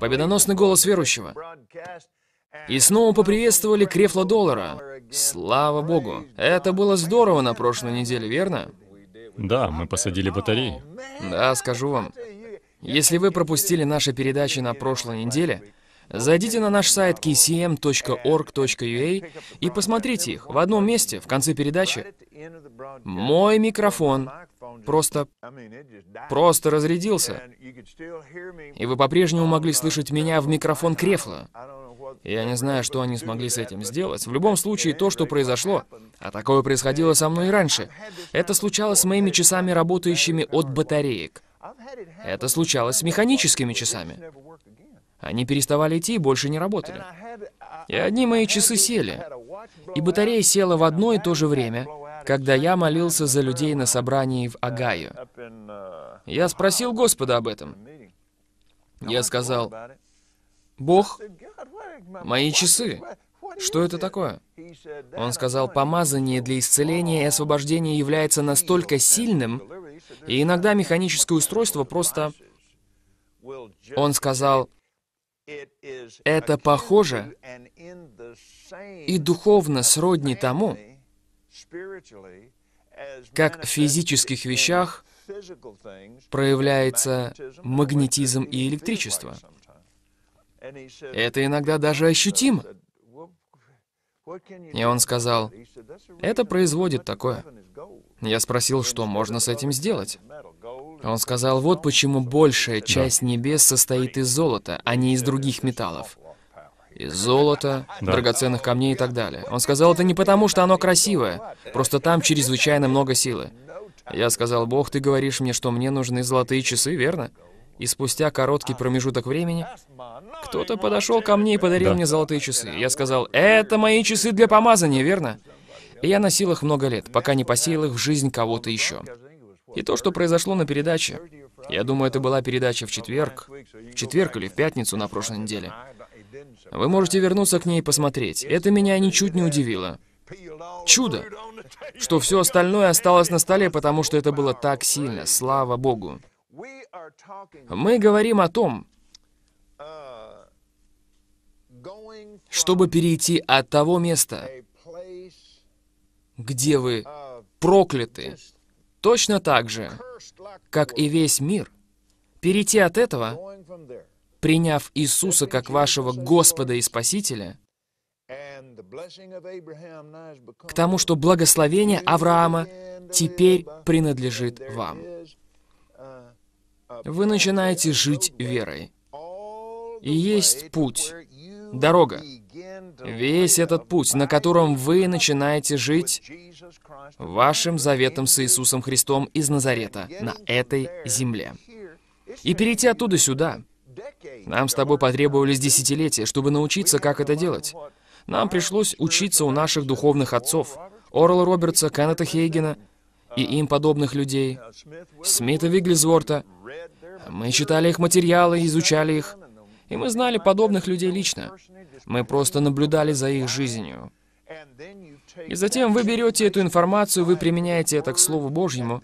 победоносный голос верующего. И снова поприветствовали Крефла Доллара. Слава богу. Это было здорово на прошлой неделе, верно? Да, мы посадили батареи. Да, скажу вам. Если вы пропустили наши передачи на прошлой неделе, Зайдите на наш сайт kcm.org.ua и посмотрите их в одном месте в конце передачи. Мой микрофон просто, просто разрядился. И вы по-прежнему могли слышать меня в микрофон Крефла. Я не знаю, что они смогли с этим сделать. В любом случае, то, что произошло, а такое происходило со мной и раньше, это случалось с моими часами, работающими от батареек. Это случалось с механическими часами. Они переставали идти и больше не работали. И одни мои часы сели, и батарея села в одно и то же время, когда я молился за людей на собрании в Агаю. Я спросил Господа об этом. Я сказал, «Бог, мои часы, что это такое?» Он сказал, «Помазание для исцеления и освобождения является настолько сильным, и иногда механическое устройство просто...» Он сказал, это похоже и духовно сродни тому, как в физических вещах проявляется магнетизм и электричество. Это иногда даже ощутимо. И он сказал, это производит такое. Я спросил, что можно с этим сделать. Он сказал, вот почему большая часть небес состоит из золота, а не из других металлов. Из золота, да. драгоценных камней и так далее. Он сказал, это не потому, что оно красивое, просто там чрезвычайно много силы. Я сказал, Бог, ты говоришь мне, что мне нужны золотые часы, верно? И спустя короткий промежуток времени кто-то подошел ко мне и подарил да. мне золотые часы. Я сказал, это мои часы для помазания, верно? И я носил их много лет, пока не посеял их в жизнь кого-то еще. И то, что произошло на передаче, я думаю, это была передача в четверг, в четверг или в пятницу на прошлой неделе. Вы можете вернуться к ней и посмотреть. Это меня ничуть не удивило. Чудо, что все остальное осталось на столе, потому что это было так сильно, слава Богу. Мы говорим о том, чтобы перейти от того места, где вы прокляты, точно так же, как и весь мир, перейти от этого, приняв Иисуса как вашего Господа и Спасителя, к тому, что благословение Авраама теперь принадлежит вам. Вы начинаете жить верой. И есть путь, дорога, весь этот путь, на котором вы начинаете жить вашим заветом с Иисусом Христом из Назарета на этой земле. И перейти оттуда сюда. Нам с тобой потребовались десятилетия, чтобы научиться, как это делать. Нам пришлось учиться у наших духовных отцов, Орла Робертса, Кеннета Хейгена и им подобных людей, Смита Виглизворта. Мы читали их материалы, изучали их. И мы знали подобных людей лично. Мы просто наблюдали за их жизнью. И затем вы берете эту информацию, вы применяете это к Слову Божьему,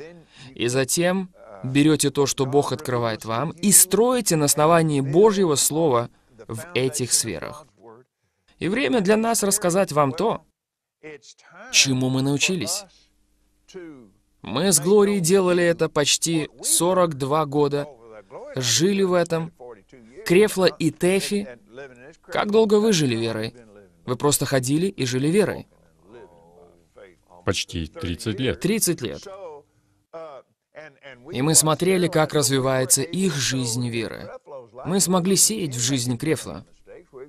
и затем берете то, что Бог открывает вам, и строите на основании Божьего Слова в этих сферах. И время для нас рассказать вам то, чему мы научились. Мы с Глорией делали это почти 42 года, жили в этом, Крефла и Тефи, как долго вы жили верой? Вы просто ходили и жили верой. Почти 30 лет. 30 лет. И мы смотрели, как развивается их жизнь веры. Мы смогли сеять в жизнь Крефла.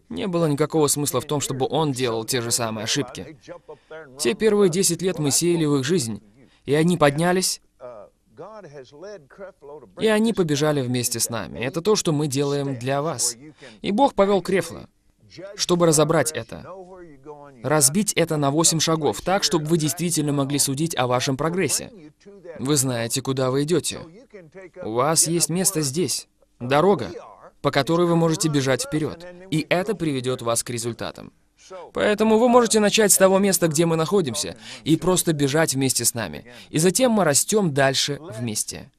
Не было никакого смысла в том, чтобы он делал те же самые ошибки. Те первые 10 лет мы сеяли в их жизнь, и они поднялись, и они побежали вместе с нами. Это то, что мы делаем для вас. И Бог повел Крефла, чтобы разобрать это. Разбить это на 8 шагов, так, чтобы вы действительно могли судить о вашем прогрессе. Вы знаете, куда вы идете. У вас есть место здесь. Uh, дорога, по которой вы можете бежать вперед. И это приведет вас к результатам. Поэтому вы можете начать с того места, где мы находимся, и просто бежать вместе с нами. И затем мы растем дальше вместе.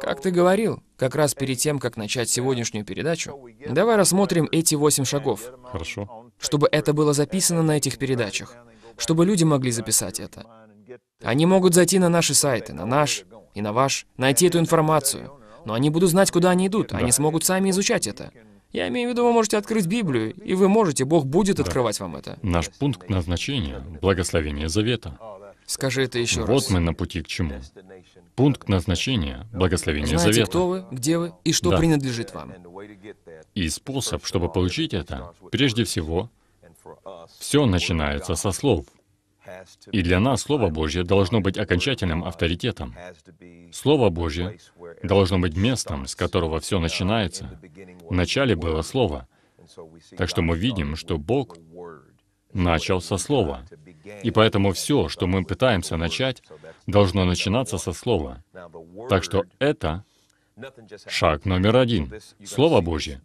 Как ты говорил, как раз перед тем, как начать сегодняшнюю передачу, давай рассмотрим эти восемь шагов. Хорошо. Чтобы это было записано на этих передачах, чтобы люди могли записать это. Они могут зайти на наши сайты, на наш и на ваш, найти эту информацию, но они будут знать, куда они идут, да. они смогут сами изучать это. Я имею в виду, вы можете открыть Библию, и вы можете, Бог будет открывать вам это. Наш пункт назначения — благословение завета. Скажи это еще вот раз. Вот мы на пути к чему. Пункт назначения — благословение Знаете, завета. кто вы, где вы и что да. принадлежит вам. И способ, чтобы получить это, прежде всего, все начинается со слов. И для нас Слово Божье должно быть окончательным авторитетом. Слово Божье должно быть местом, с которого все начинается. В начале было Слово. Так что мы видим, что Бог начал со Слова. И поэтому все, что мы пытаемся начать, должно начинаться со Слова. Так что это шаг номер один. Слово Божье.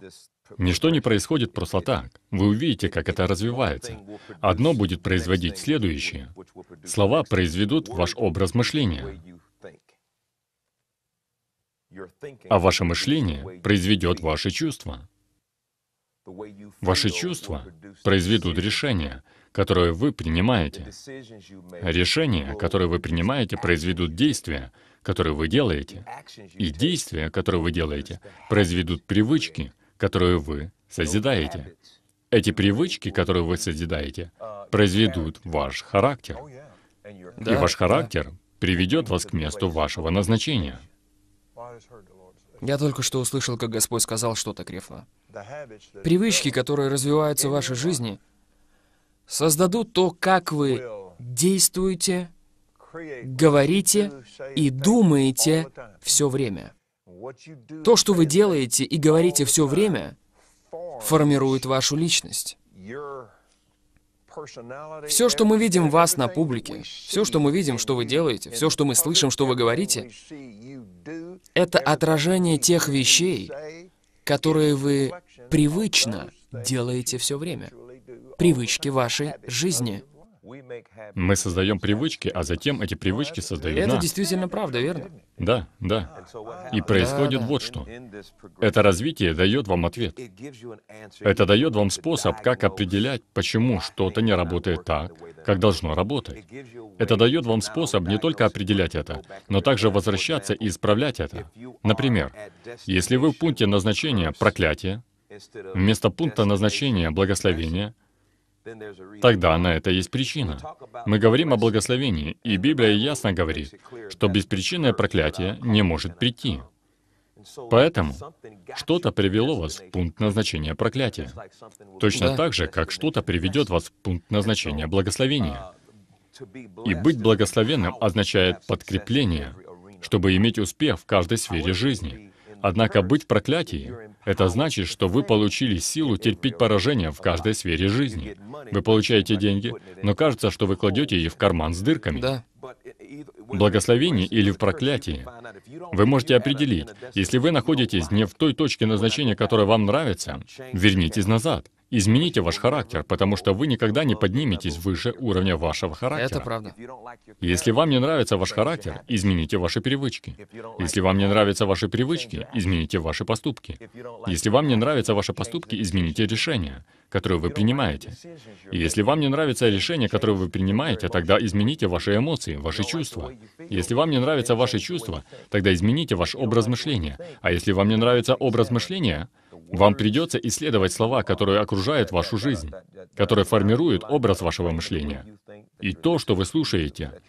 Ничто не происходит просто так. Вы увидите, как это развивается. Одно будет производить следующее. Слова произведут ваш образ мышления а ваше мышление произведет ваши чувства. Ваши чувства произведут решения, которые вы принимаете. Решения, которые вы принимаете, произведут действия, которые вы делаете. И действия, которые вы делаете, произведут привычки, которые вы созидаете. Эти привычки, которые вы созидаете, uh, произведут ваш характер. Oh, И ваш характер приведет вас к месту вашего назначения. Я только что услышал, как Господь сказал что-то, Крефла. Привычки, которые развиваются в вашей жизни, создадут то, как вы действуете, говорите и думаете все время. То, что вы делаете и говорите все время, формирует вашу личность. Все, что мы видим вас на публике, все, что мы видим, что вы делаете, все, что мы слышим, что вы говорите, это отражение тех вещей, которые вы привычно делаете все время. Привычки вашей жизни. Мы создаем привычки, а затем эти привычки создают Это нас. действительно правда, верно? Да, да. И происходит да, да. вот что. Это развитие дает вам ответ. Это дает вам способ, как определять, почему что-то не работает так, как должно работать. Это дает вам способ не только определять это, но также возвращаться и исправлять это. Например, если вы в пункте назначения проклятие, вместо пункта назначения благословение. Тогда на это есть причина. Мы говорим о благословении, и Библия ясно говорит, что беспричинное проклятие не может прийти. Поэтому что-то привело вас в пункт назначения проклятия. Точно так же, как что-то приведет вас в пункт назначения благословения. И быть благословенным означает подкрепление, чтобы иметь успех в каждой сфере жизни. Однако быть проклятием это значит, что вы получили силу терпеть поражение в каждой сфере жизни. Вы получаете деньги, но кажется, что вы кладете их в карман с дырками. Да. Благословение или в проклятии. Вы можете определить, если вы находитесь не в той точке назначения, которая вам нравится, вернитесь назад Измените ваш характер, потому что вы никогда не подниметесь выше уровня вашего характера. Это правда. Если вам не нравится ваш характер, измените ваши привычки. Если вам не нравятся ваши привычки, измените ваши поступки. Если вам не нравятся ваши поступки, измените решения, которые вы принимаете. И если вам не нравится решение, которое вы принимаете, тогда измените ваши эмоции, ваши чувства. Если вам не нравятся ваши чувства, тогда измените ваш образ мышления. А если вам не нравится образ мышления, вам придется исследовать слова, которые окружают вашу жизнь, которые формируют образ вашего мышления. И то, что вы слушаете,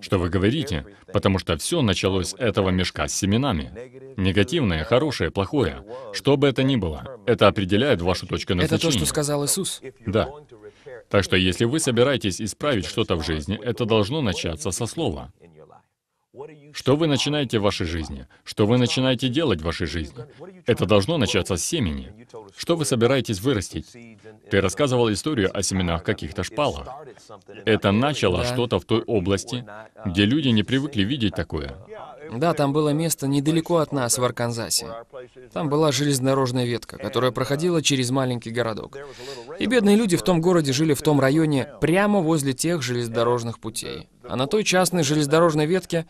что вы говорите, потому что все началось с этого мешка с семенами. Негативное, хорошее, плохое, что бы это ни было, это определяет вашу точку назначения. Это то, что сказал Иисус. Да. Так что если вы собираетесь исправить что-то в жизни, это должно начаться со слова. Что вы начинаете в вашей жизни? Что вы начинаете делать в вашей жизни? Это должно начаться с семени. Что вы собираетесь вырастить? Ты рассказывал историю о семенах каких-то шпалах. Это начало что-то в той области, где люди не привыкли видеть такое. Да, там было место недалеко от нас, в Арканзасе. Там была железнодорожная ветка, которая проходила через маленький городок. И бедные люди в том городе жили в том районе прямо возле тех железнодорожных путей. А на той частной железнодорожной ветке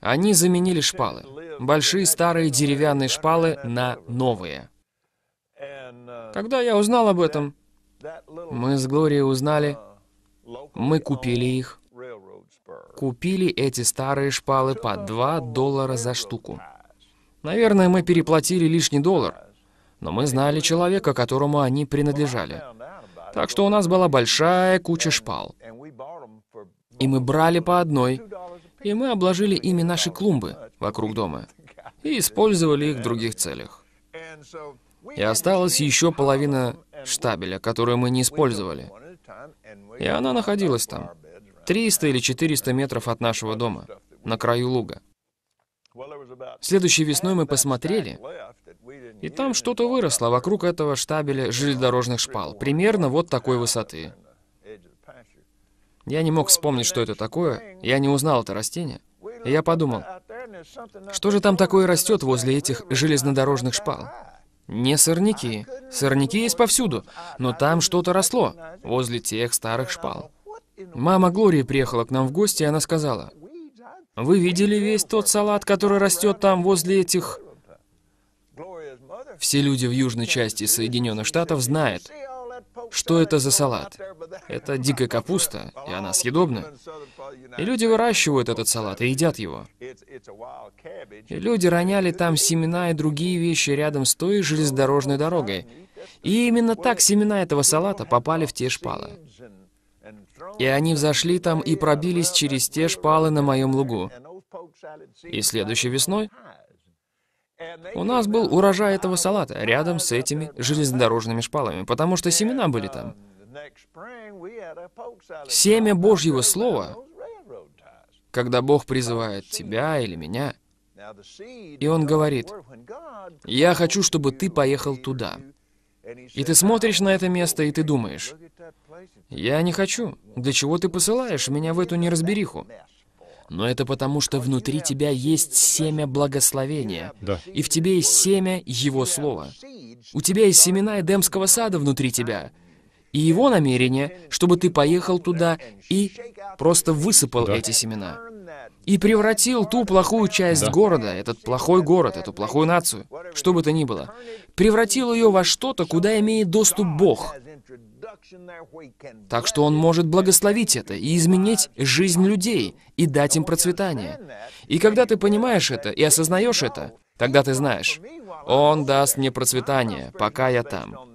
они заменили шпалы. Большие старые деревянные шпалы на новые. Когда я узнал об этом, мы с Глорией узнали, мы купили их купили эти старые шпалы по 2 доллара за штуку. Наверное, мы переплатили лишний доллар, но мы знали человека, которому они принадлежали. Так что у нас была большая куча шпал. И мы брали по одной, и мы обложили ими наши клумбы вокруг дома и использовали их в других целях. И осталась еще половина штабеля, которую мы не использовали. И она находилась там. 300 или 400 метров от нашего дома, на краю луга. Следующей весной мы посмотрели, и там что-то выросло вокруг этого штабеля железнодорожных шпал, примерно вот такой высоты. Я не мог вспомнить, что это такое, я не узнал это растение. И я подумал, что же там такое растет возле этих железнодорожных шпал? Не сорняки. Сорняки есть повсюду, но там что-то росло, возле тех старых шпал. Мама Глории приехала к нам в гости, и она сказала, «Вы видели весь тот салат, который растет там возле этих...» Все люди в южной части Соединенных Штатов знают, что это за салат. Это дикая капуста, и она съедобна. И люди выращивают этот салат и едят его. И люди роняли там семена и другие вещи рядом с той железнодорожной дорогой. И именно так семена этого салата попали в те шпалы. И они взошли там и пробились через те шпалы на моем лугу. И следующей весной у нас был урожай этого салата рядом с этими железнодорожными шпалами, потому что семена были там. Семя Божьего Слова, когда Бог призывает тебя или меня, и Он говорит, «Я хочу, чтобы ты поехал туда». И ты смотришь на это место, и ты думаешь, «Я не хочу. Для чего ты посылаешь меня в эту неразбериху?» Но это потому, что внутри тебя есть семя благословения. Да. И в тебе есть семя Его Слова. У тебя есть семена Эдемского сада внутри тебя. И Его намерение, чтобы ты поехал туда и просто высыпал да. эти семена. И превратил ту плохую часть да. города, этот плохой город, эту плохую нацию, что бы то ни было, превратил ее во что-то, куда имеет доступ Бог. Так что Он может благословить это и изменить жизнь людей, и дать им процветание. И когда ты понимаешь это и осознаешь это, тогда ты знаешь, Он даст мне процветание, пока я там.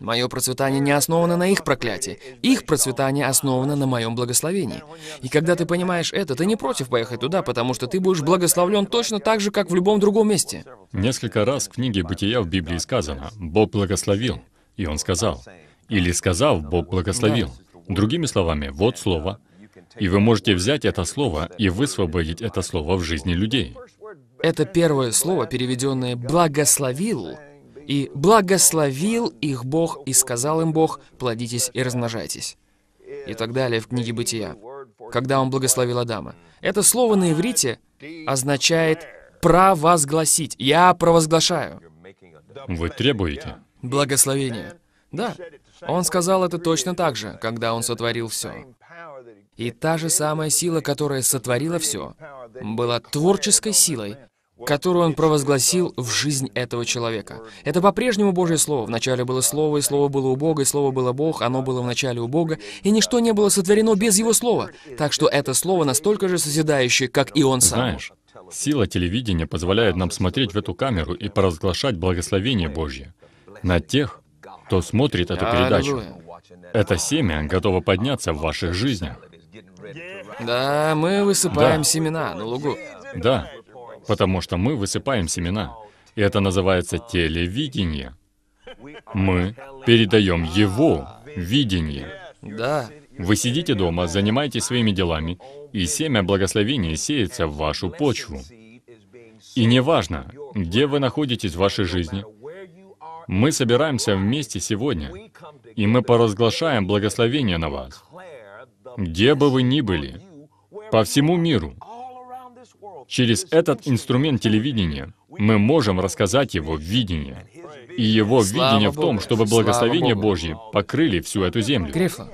Мое процветание не основано на их проклятии. Их процветание основано на моем благословении. И когда ты понимаешь это, ты не против поехать туда, потому что ты будешь благословлен точно так же, как в любом другом месте. Несколько раз в книге «Бытия» в Библии сказано, «Бог благословил». И он сказал, или сказал Бог благословил. Другими словами, вот слово. И вы можете взять это слово и высвободить это слово в жизни людей. Это первое слово, переведенное «благословил», и «благословил их Бог, и сказал им Бог, плодитесь и размножайтесь» и так далее в книге Бытия, когда он благословил Адама. Это слово на иврите означает «провозгласить». Я провозглашаю. Вы требуете. Благословение. Да, он сказал это точно так же, когда Он сотворил все. И та же самая сила, которая сотворила все, была творческой силой, которую он провозгласил в жизнь этого человека. Это по-прежнему Божье Слово. Вначале было Слово, и Слово было у Бога, и Слово было Бог, оно было вначале у Бога, и ничто не было сотворено без Его Слова. Так что это Слово настолько же созидающее, как и Он сам. Знаешь, сила телевидения позволяет нам смотреть в эту камеру и поразглашать благословение Божье на тех, кто смотрит эту передачу. Это семя готово подняться в ваших жизнях. Да, мы высыпаем да. семена на лугу. Да, потому что мы высыпаем семена. И это называется телевидение. Мы передаем его видение. Да. Вы сидите дома, занимаетесь своими делами, и семя благословения сеется в вашу почву. И неважно, где вы находитесь в вашей жизни, мы собираемся вместе сегодня, и мы поразглашаем благословение на вас, где бы вы ни были, по всему миру. Через этот инструмент телевидения мы можем рассказать его видение. И его Слава видение Богу. в том, чтобы благословение Божье покрыли всю эту землю. Крефло,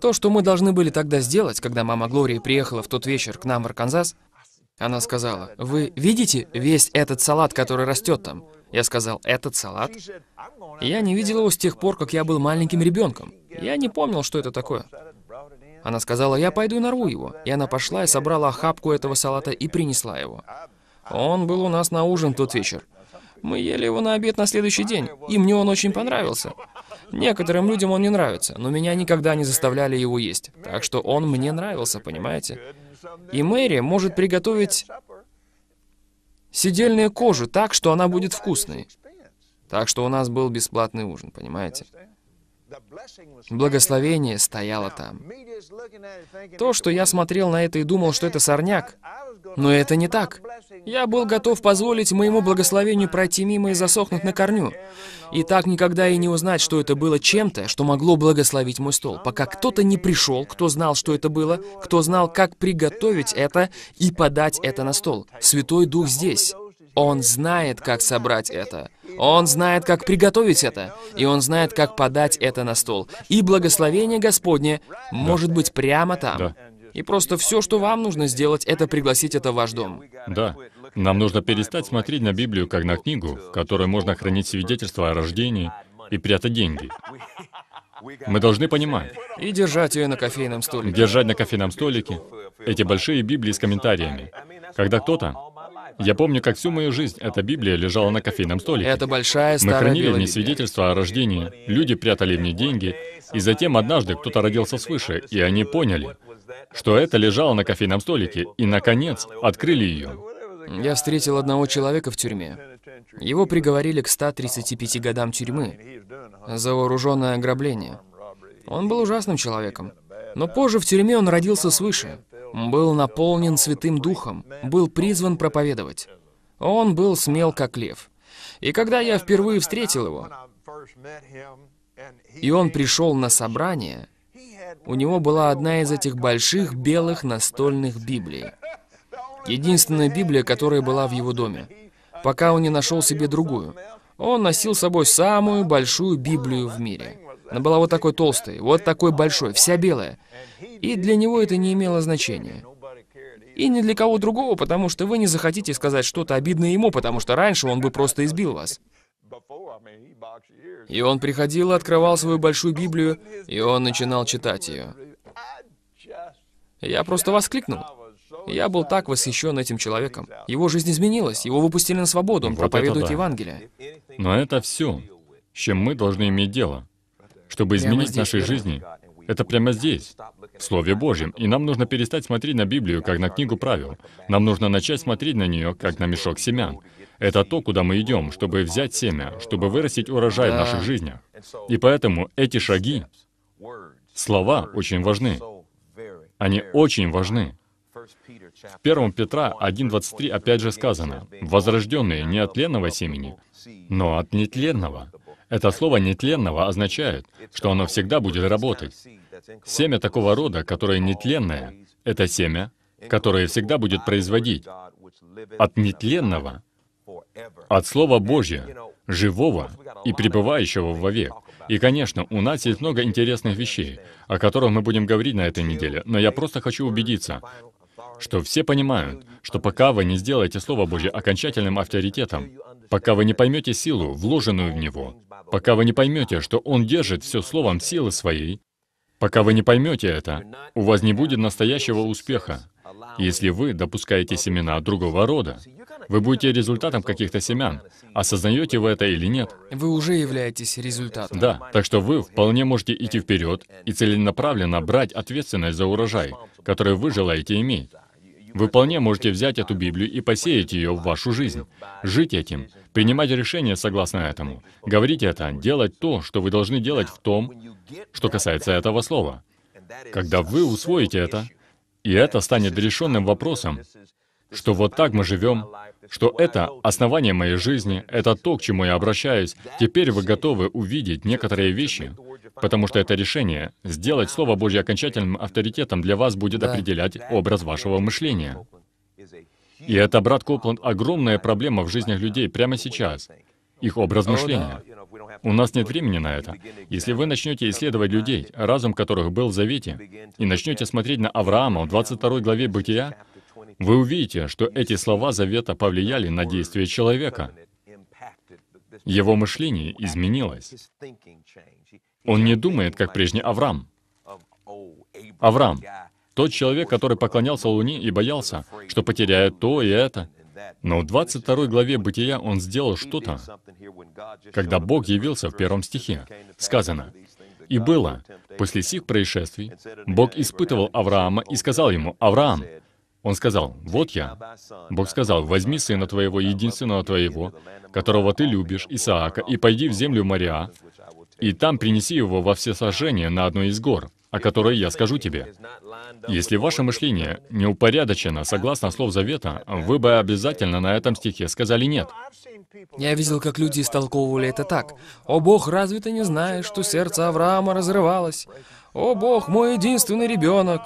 то, что мы должны были тогда сделать, когда мама Глории приехала в тот вечер к нам в Арканзас, она сказала, «Вы видите весь этот салат, который растет там? Я сказал, этот салат? Я не видел его с тех пор, как я был маленьким ребенком. Я не помнил, что это такое. Она сказала, я пойду и нарву его. И она пошла и собрала охапку этого салата и принесла его. Он был у нас на ужин тот вечер. Мы ели его на обед на следующий день, и мне он очень понравился. Некоторым людям он не нравится, но меня никогда не заставляли его есть. Так что он мне нравился, понимаете? И Мэри может приготовить сидельные кожу так, что она будет вкусной. Так что у нас был бесплатный ужин, понимаете? Благословение стояло там. То, что я смотрел на это и думал, что это сорняк, но это не так. Я был готов позволить моему благословению пройти мимо и засохнуть на корню. И так никогда и не узнать, что это было чем-то, что могло благословить мой стол, пока кто-то не пришел, кто знал, что это было, кто знал, как приготовить это и подать это на стол. Святой Дух здесь. Он знает, как собрать это. Он знает, как приготовить это. И Он знает, как подать это на стол. И благословение Господне может быть прямо там. Да. И просто все, что вам нужно сделать, это пригласить это в ваш дом. Да. Нам нужно перестать смотреть на Библию как на книгу, в которой можно хранить свидетельство о рождении и прятать деньги. Мы должны понимать. И держать ее на кофейном столике. Держать на кофейном столике. Эти большие Библии с комментариями. Когда кто-то... Я помню, как всю мою жизнь эта Библия лежала на кофейном столике. Это большая старая Мы хранили в ней свидетельства о рождении, люди прятали в ней деньги, и затем однажды кто-то родился свыше, и они поняли, что это лежало на кофейном столике, и, наконец, открыли ее. Я встретил одного человека в тюрьме. Его приговорили к 135 годам тюрьмы за вооруженное ограбление. Он был ужасным человеком. Но позже в тюрьме он родился свыше, был наполнен Святым Духом, был призван проповедовать. Он был смел, как лев. И когда я впервые встретил его, и он пришел на собрание, у него была одна из этих больших белых настольных Библий. Единственная Библия, которая была в его доме. Пока он не нашел себе другую. Он носил с собой самую большую Библию в мире. Она была вот такой толстой, вот такой большой, вся белая. И для него это не имело значения. И ни для кого другого, потому что вы не захотите сказать что-то обидное ему, потому что раньше он бы просто избил вас. И он приходил, открывал свою большую Библию, и он начинал читать ее. Я просто воскликнул. Я был так восхищен этим человеком. Его жизнь изменилась, его выпустили на свободу, он вот проповедует да. Евангелие. Но это все, с чем мы должны иметь дело, чтобы изменить здесь, наши жизни. Это прямо здесь, в Слове Божьем. И нам нужно перестать смотреть на Библию, как на книгу правил. Нам нужно начать смотреть на нее, как на мешок семян. Это то, куда мы идем, чтобы взять семя, чтобы вырастить урожай в наших жизнях. И поэтому эти шаги, слова очень важны. Они очень важны. В 1 Петра 1.23 опять же сказано, «Возрожденные не от ленного семени, но от нетленного». Это слово «нетленного» означает, что оно всегда будет работать. Семя такого рода, которое нетленное, это семя, которое всегда будет производить. От нетленного от Слова Божьего, живого и пребывающего вовек. И, конечно, у нас есть много интересных вещей, о которых мы будем говорить на этой неделе, но я просто хочу убедиться, что все понимают, что пока вы не сделаете Слово Божье окончательным авторитетом, пока вы не поймете силу, вложенную в него, пока вы не поймете, что Он держит все Словом силы своей, пока вы не поймете это, у вас не будет настоящего успеха, если вы допускаете семена другого рода. Вы будете результатом каких-то семян. Осознаете вы это или нет? Вы уже являетесь результатом. Да, так что вы вполне можете идти вперед и целенаправленно брать ответственность за урожай, который вы желаете иметь. Вы вполне можете взять эту Библию и посеять ее в вашу жизнь. Жить этим, принимать решения согласно этому, говорить это, делать то, что вы должны делать в том, что касается этого слова. Когда вы усвоите это, и это станет решенным вопросом, что вот так мы живем, что это основание моей жизни, это то, к чему я обращаюсь. Теперь вы готовы увидеть некоторые вещи, потому что это решение сделать Слово Божье окончательным авторитетом для вас будет определять образ вашего мышления. И это, брат Копланд, огромная проблема в жизни людей прямо сейчас. Их образ мышления. У нас нет времени на это. Если вы начнете исследовать людей, разум которых был в Завете, и начнете смотреть на Авраама в 22 главе Бытия, вы увидите, что эти слова завета повлияли на действие человека. Его мышление изменилось. Он не думает, как прежний Авраам. Авраам, тот человек, который поклонялся Луне и боялся, что потеряет то и это. Но в 22 главе Бытия он сделал что-то, когда Бог явился в первом стихе. Сказано, «И было, после сих происшествий, Бог испытывал Авраама и сказал ему, «Авраам, он сказал, «Вот я». Бог сказал, «Возьми сына твоего, единственного твоего, которого ты любишь, Исаака, и пойди в землю Мариа, и там принеси его во все сожжения на одной из гор, о которой я скажу тебе. Если ваше мышление неупорядочено согласно слов Завета, вы бы обязательно на этом стихе сказали «нет». Я видел, как люди истолковывали это так. «О Бог, разве ты не знаешь, что сердце Авраама разрывалось? О Бог, мой единственный ребенок!»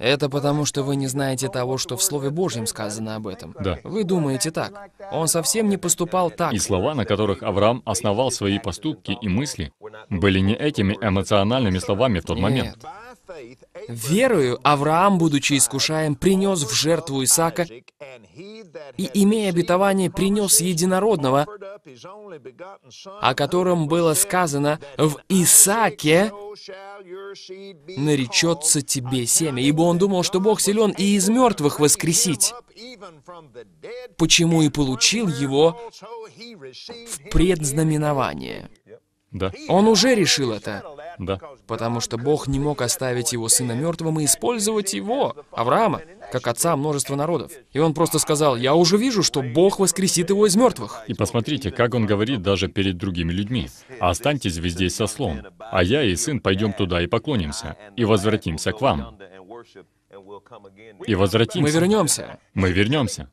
Это потому, что вы не знаете того, что в Слове Божьем сказано об этом. Да. Вы думаете так. Он совсем не поступал так. И слова, на которых Авраам основал свои поступки и мысли, были не этими эмоциональными словами в тот Нет. момент. Верою Авраам, будучи искушаем, принес в жертву Исаака и, имея обетование, принес единородного, о котором было сказано «В Исааке наречется тебе семя», ибо он думал, что Бог силен и из мертвых воскресить, почему и получил его в предзнаменование. Да. Он уже решил это. Да. Потому что Бог не мог оставить его сына мертвым и использовать его, Авраама, как отца множества народов. И он просто сказал, я уже вижу, что Бог воскресит его из мертвых. И посмотрите, как он говорит даже перед другими людьми. «Останьтесь вы здесь со слом, а я и сын пойдем туда и поклонимся, и возвратимся к вам». И возвратимся. Мы вернемся. Мы вернемся.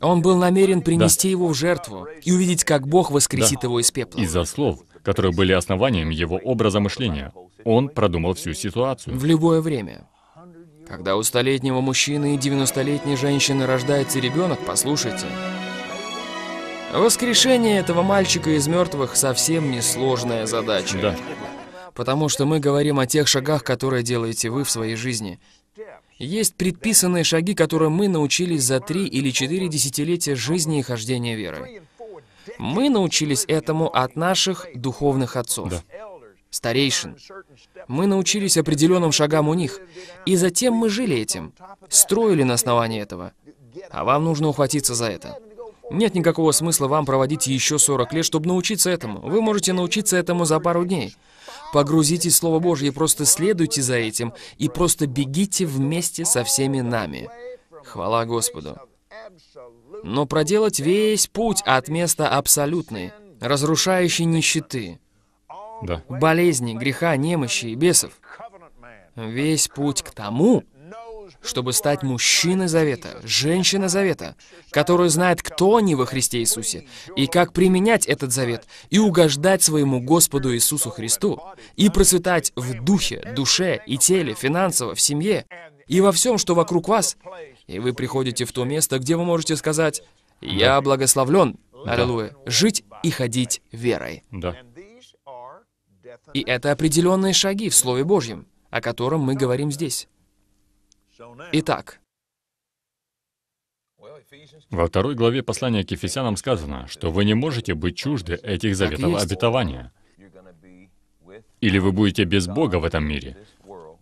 Он был намерен принести да. его в жертву и увидеть, как Бог воскресит да. его из пепла. Из-за слов которые были основанием его образа мышления. Он продумал всю ситуацию. В любое время. Когда у столетнего мужчины и 90-летней женщины рождается ребенок, послушайте. Воскрешение этого мальчика из мертвых совсем не сложная задача. Да. Потому что мы говорим о тех шагах, которые делаете вы в своей жизни. Есть предписанные шаги, которые мы научились за три или четыре десятилетия жизни и хождения верой. Мы научились этому от наших духовных отцов, да. старейшин. Мы научились определенным шагам у них, и затем мы жили этим, строили на основании этого. А вам нужно ухватиться за это. Нет никакого смысла вам проводить еще 40 лет, чтобы научиться этому. Вы можете научиться этому за пару дней. Погрузитесь в Слово Божье, просто следуйте за этим и просто бегите вместе со всеми нами. Хвала Господу но проделать весь путь от места абсолютной, разрушающей нищеты, да. болезни, греха, немощи и бесов. Весь путь к тому, чтобы стать мужчиной завета, женщиной завета, которую знает, кто они во Христе Иисусе, и как применять этот завет, и угождать своему Господу Иисусу Христу, и процветать в духе, душе и теле, финансово, в семье, и во всем, что вокруг вас, и вы приходите в то место, где вы можете сказать, «Я благословлен, аллилуйя, жить и ходить верой». Да. И это определенные шаги в Слове Божьем, о котором мы говорим здесь. Итак, во второй главе послания к Ефесянам сказано, что вы не можете быть чужды этих заветов обетования. Или вы будете без Бога в этом мире,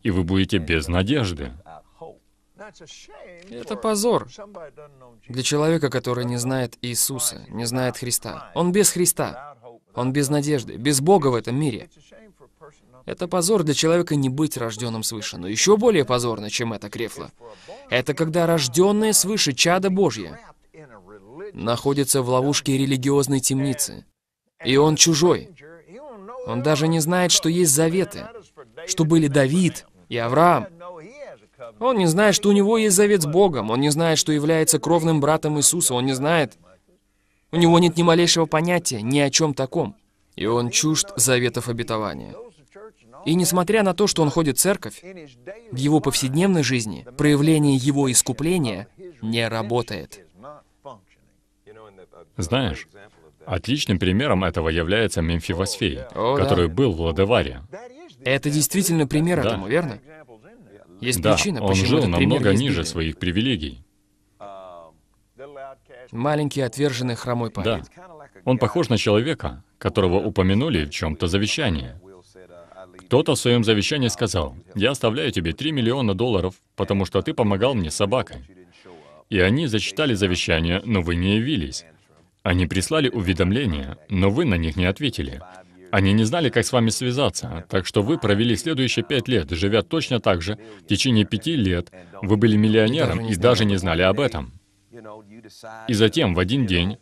и вы будете без надежды. Это позор для человека, который не знает Иисуса, не знает Христа. Он без Христа, он без надежды, без Бога в этом мире. Это позор для человека не быть рожденным свыше, но еще более позорно, чем это крефло. Это когда рожденное свыше чада Божье находится в ловушке религиозной темницы, и он чужой. Он даже не знает, что есть заветы, что были Давид и Авраам, он не знает, что у него есть завет с Богом. Он не знает, что является кровным братом Иисуса. Он не знает. У него нет ни малейшего понятия ни о чем таком. И он чужд заветов обетования. И несмотря на то, что он ходит в церковь, в его повседневной жизни проявление его искупления не работает. Знаешь, отличным примером этого является Мемфивосфей, который был в Ладеваре. Это действительно пример да. верно? Есть да, причина, он жил намного ниже своих привилегий. Маленький, отверженный хромой парень. Да. Он похож на человека, которого упомянули в чем-то завещании. Кто-то в своем завещании сказал, «Я оставляю тебе 3 миллиона долларов, потому что ты помогал мне собакой». И они зачитали завещание, но вы не явились. Они прислали уведомления, но вы на них не ответили. Они не знали, как с вами связаться, так что вы провели следующие пять лет, живя точно так же. В течение пяти лет вы были миллионером и даже не знали об этом. И затем, в один день,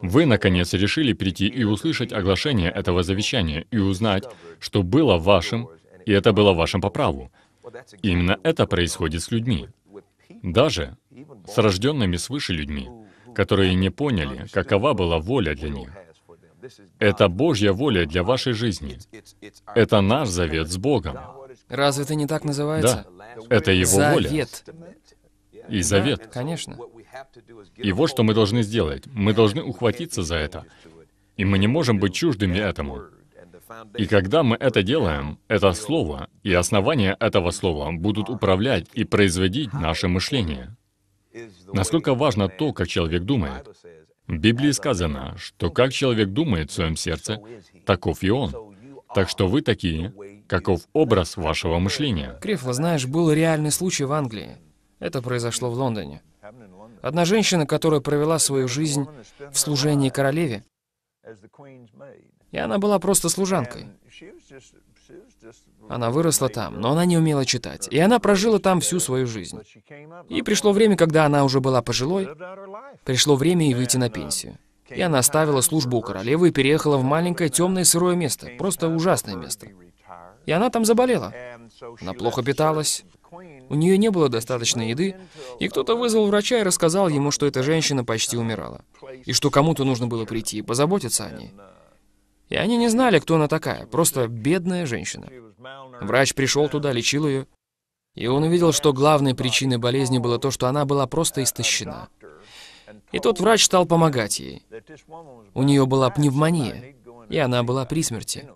вы, наконец, решили прийти и услышать оглашение этого завещания и узнать, что было вашим, и это было вашим по праву. Именно это происходит с людьми. Даже с рожденными свыше людьми, которые не поняли, какова была воля для них. Это Божья воля для вашей жизни. Это наш завет с Богом. Разве это не так называется? Да, это Его завет. воля. И завет. конечно. И вот что мы должны сделать. Мы должны ухватиться за это. И мы не можем быть чуждыми этому. И когда мы это делаем, это слово и основания этого слова будут управлять и производить наше мышление. Насколько важно то, как человек думает. В Библии сказано, что как человек думает в своем сердце, таков и он. Так что вы такие, каков образ вашего мышления. Крефло, знаешь, был реальный случай в Англии. Это произошло в Лондоне. Одна женщина, которая провела свою жизнь в служении королеве, и она была просто служанкой. Она выросла там, но она не умела читать, и она прожила там всю свою жизнь. И пришло время, когда она уже была пожилой, пришло время и выйти на пенсию. И она оставила службу у королевы и переехала в маленькое темное сырое место, просто ужасное место. И она там заболела. Она плохо питалась, у нее не было достаточно еды, и кто-то вызвал врача и рассказал ему, что эта женщина почти умирала, и что кому-то нужно было прийти и позаботиться о ней. И они не знали, кто она такая, просто бедная женщина. Врач пришел туда, лечил ее, и он увидел, что главной причиной болезни было то, что она была просто истощена. И тот врач стал помогать ей. У нее была пневмония, и она была при смерти.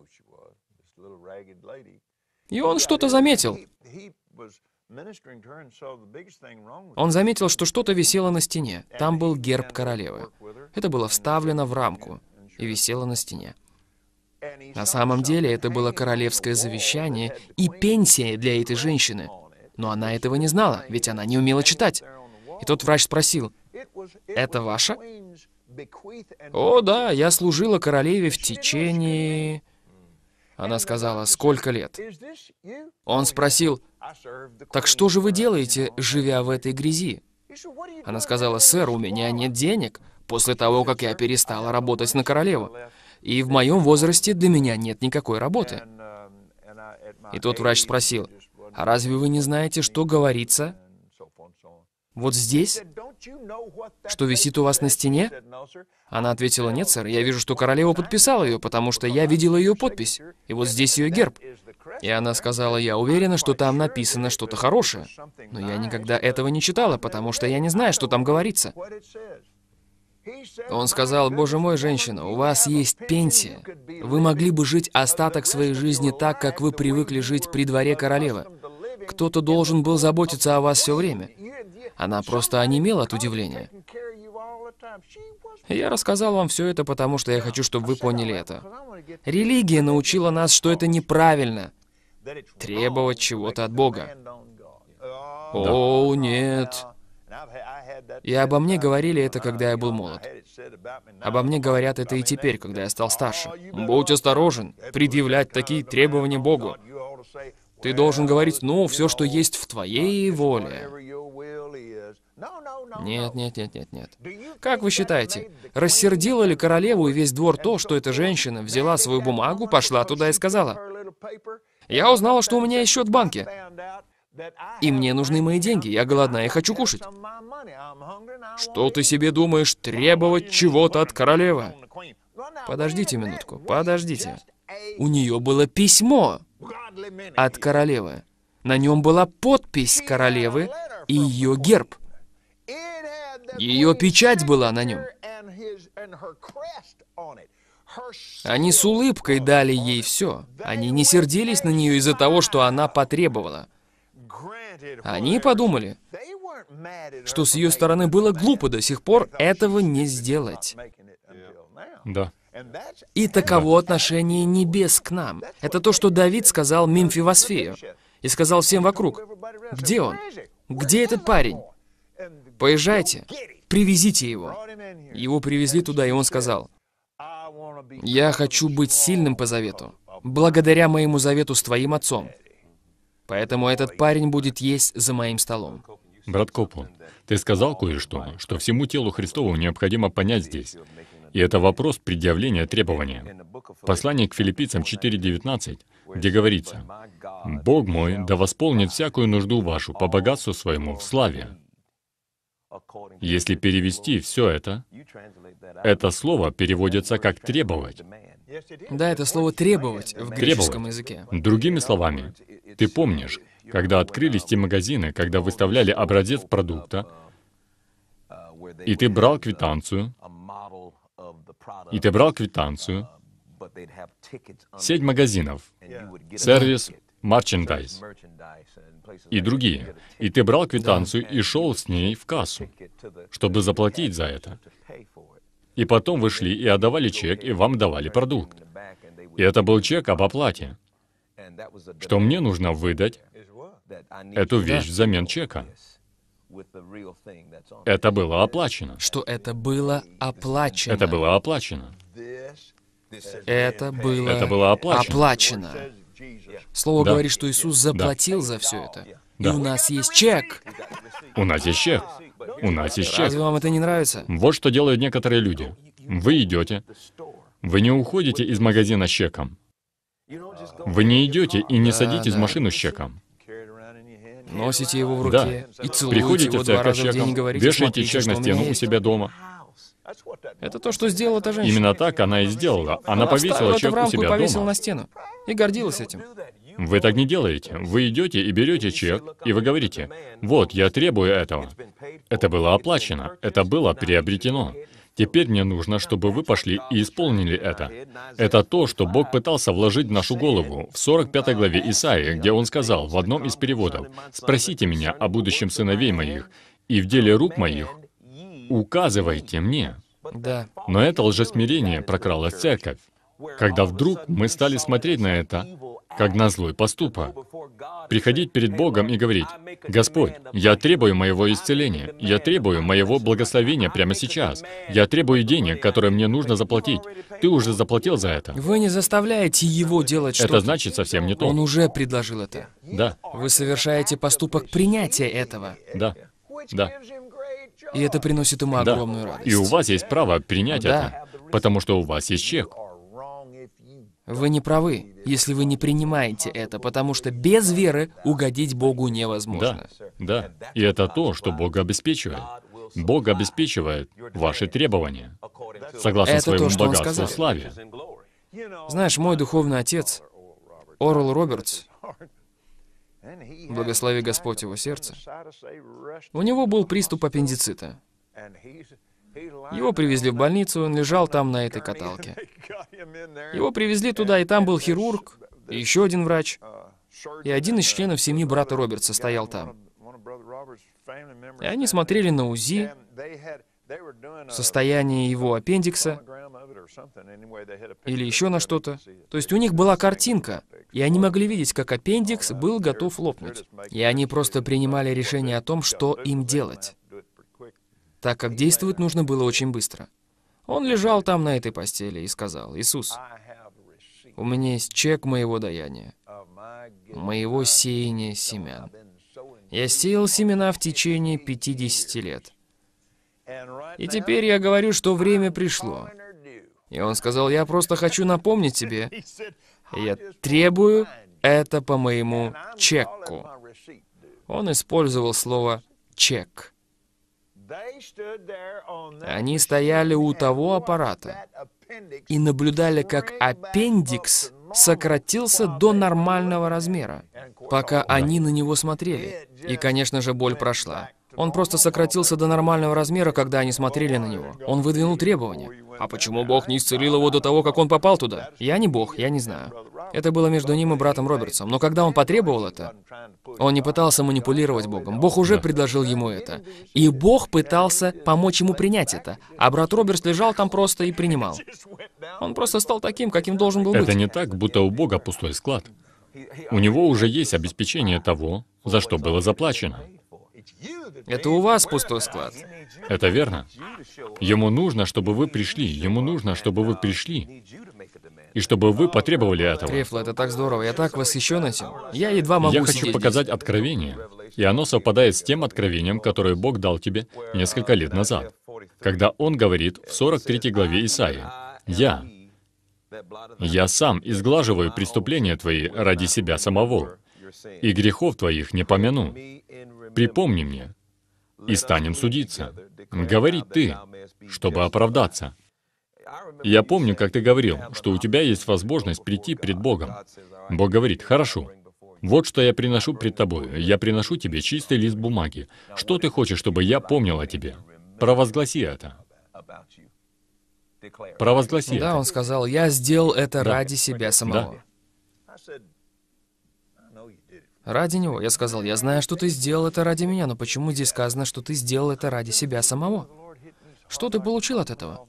И он что-то заметил. Он заметил, что что-то висело на стене. Там был герб королевы. Это было вставлено в рамку и висело на стене. На самом деле это было королевское завещание и пенсия для этой женщины. Но она этого не знала, ведь она не умела читать. И тот врач спросил, «Это ваша?» «О, да, я служила королеве в течение...» Она сказала, «Сколько лет?» Он спросил, «Так что же вы делаете, живя в этой грязи?» Она сказала, «Сэр, у меня нет денег» после того, как я перестала работать на королеву и в моем возрасте для меня нет никакой работы. И тот врач спросил, а разве вы не знаете, что говорится вот здесь? Что висит у вас на стене? Она ответила, нет, сэр, я вижу, что королева подписала ее, потому что я видела ее подпись, и вот здесь ее герб. И она сказала, я уверена, что там написано что-то хорошее, но я никогда этого не читала, потому что я не знаю, что там говорится. Он сказал, «Боже мой, женщина, у вас есть пенсия. Вы могли бы жить остаток своей жизни так, как вы привыкли жить при дворе королевы. Кто-то должен был заботиться о вас все время». Она просто онемела от удивления. Я рассказал вам все это, потому что я хочу, чтобы вы поняли это. Религия научила нас, что это неправильно — требовать чего-то от Бога. О, нет, и обо мне говорили это, когда я был молод. Обо мне говорят это и теперь, когда я стал старше. Будь uh, осторожен, предъявлять такие требования Богу. Ты должен говорить, ну, все, что есть в твоей uh, воле. Нет, нет, нет, нет, нет. Как вы считаете, рассердило ли королеву и весь двор то, что эта женщина взяла свою бумагу, пошла туда и сказала, «Я узнала, что у меня есть счет в банке». И мне нужны мои деньги. Я голодна, я хочу кушать. Что ты себе думаешь требовать чего-то от королевы? Подождите минутку, подождите. У нее было письмо от королевы. На нем была подпись королевы и ее герб. Ее печать была на нем. Они с улыбкой дали ей все. Они не сердились на нее из-за того, что она потребовала. Они подумали, что с ее стороны было глупо до сих пор этого не сделать. Да. И таково да. отношение небес к нам. Это то, что Давид сказал Мимфивосфею и сказал всем вокруг, «Где он? Где этот парень? Поезжайте, привезите его». Его привезли туда, и он сказал, «Я хочу быть сильным по завету, благодаря моему завету с твоим отцом». Поэтому этот парень будет есть за моим столом. Брат Копу, ты сказал кое-что, что всему телу Христову необходимо понять здесь. И это вопрос предъявления требования. Послание к филиппийцам 4.19, где говорится, «Бог мой да восполнит всякую нужду вашу по богатству своему в славе». Если перевести все это, это слово переводится как «требовать». Да, это слово «требовать» в греческом языке. Другими словами, ты помнишь, когда открылись те магазины, когда выставляли образец продукта, и ты брал квитанцию, и ты брал квитанцию, сеть магазинов, сервис, мерчендайз и другие. И ты брал квитанцию и шел с ней в кассу, чтобы заплатить за это. И потом вы шли и отдавали чек, и вам давали продукт. И это был чек об оплате. Что мне нужно выдать эту вещь взамен чека. Это было оплачено. Что это было оплачено. Это было оплачено. Это было, это было оплачено. оплачено. Слово да. говорит, что Иисус заплатил да. за все это. Да. И у нас есть чек. У нас есть чек. У нас есть чек. Разве вам это не нравится? Вот что делают некоторые люди. Вы идете, вы не уходите из магазина с чеком. Вы не идете и не садитесь в машину с чеком. Носите его в руке да. и целуете Приходите его в церковь с чеком, говорите, вешаете чек на стену у, себя дома. Это то, что сделала та женщина. Именно так она и сделала. Она, она повесила чек у себя дома. повесила на стену и гордилась этим. Вы так не делаете. Вы идете и берете чек, и вы говорите, вот, я требую этого. Это было оплачено, это было приобретено. Теперь мне нужно, чтобы вы пошли и исполнили это. Это то, что Бог пытался вложить в нашу голову в 45 главе Исаии, где он сказал в одном из переводов, «Спросите меня о будущем сыновей моих, и в деле рук моих указывайте мне». Да. Но это лжесмирение прокралась церковь. Когда вдруг мы стали смотреть на это, как на злой поступок. Приходить перед Богом и говорить, «Господь, я требую моего исцеления, я требую моего благословения прямо сейчас, я требую денег, которые мне нужно заплатить. Ты уже заплатил за это». Вы не заставляете его делать что-то. Это значит совсем не то. Он уже предложил это. Да. Вы совершаете поступок принятия этого. Да. Да. И это приносит ему огромную да. радость. И у вас есть право принять да. это, потому что у вас есть чек. Вы не правы, если вы не принимаете это, потому что без веры угодить Богу невозможно. Да, да. И это то, что Бог обеспечивает. Бог обеспечивает ваши требования, согласно это своему то, богатству и славе. Знаешь, мой духовный отец, Орл Робертс, благослови Господь его сердце, у него был приступ аппендицита. Его привезли в больницу, он лежал там на этой каталке. Его привезли туда, и там был хирург, и еще один врач. И один из членов семьи брата Робертса стоял там. И они смотрели на УЗИ, состоянии его аппендикса или еще на что-то. То есть у них была картинка, и они могли видеть, как аппендикс был готов лопнуть. И они просто принимали решение о том, что им делать так как действовать нужно было очень быстро. Он лежал там на этой постели и сказал, «Иисус, у меня есть чек моего даяния, моего сеяния семян. Я сеял семена в течение 50 лет. И теперь я говорю, что время пришло. И он сказал, я просто хочу напомнить тебе, я требую это по моему чеку. Он использовал слово «чек». Они стояли у того аппарата и наблюдали, как аппендикс сократился до нормального размера, пока они на него смотрели. И, конечно же, боль прошла. Он просто сократился до нормального размера, когда они смотрели на него. Он выдвинул требования. А почему Бог не исцелил его до того, как он попал туда? Я не Бог, я не знаю. Это было между ним и братом Робертсом. Но когда он потребовал это, он не пытался манипулировать Богом. Бог уже да. предложил ему это. И Бог пытался помочь ему принять это. А брат Робертс лежал там просто и принимал. Он просто стал таким, каким должен был быть. Это не так, будто у Бога пустой склад. У него уже есть обеспечение того, за что было заплачено. Это у вас пустой склад. Это верно. Ему нужно, чтобы вы пришли. Ему нужно, чтобы вы пришли. И чтобы вы потребовали этого. Трифл, это так здорово. Я так восхищен этим. Я едва могу Я хочу показать здесь. откровение. И оно совпадает с тем откровением, которое Бог дал тебе несколько лет назад. Когда Он говорит в 43 главе Исаии, «Я, я сам изглаживаю преступления твои ради себя самого, и грехов твоих не помяну припомни мне, и станем судиться. Говори ты, чтобы оправдаться. Я помню, как ты говорил, что у тебя есть возможность прийти пред Богом. Бог говорит, хорошо, вот что я приношу пред тобой. Я приношу тебе чистый лист бумаги. Что ты хочешь, чтобы я помнил о тебе? Провозгласи это. Провозгласи да, это. он сказал, я сделал это да. ради себя самого. Да. Ради него. Я сказал, я знаю, что ты сделал это ради меня, но почему здесь сказано, что ты сделал это ради себя самого? Что ты получил от этого?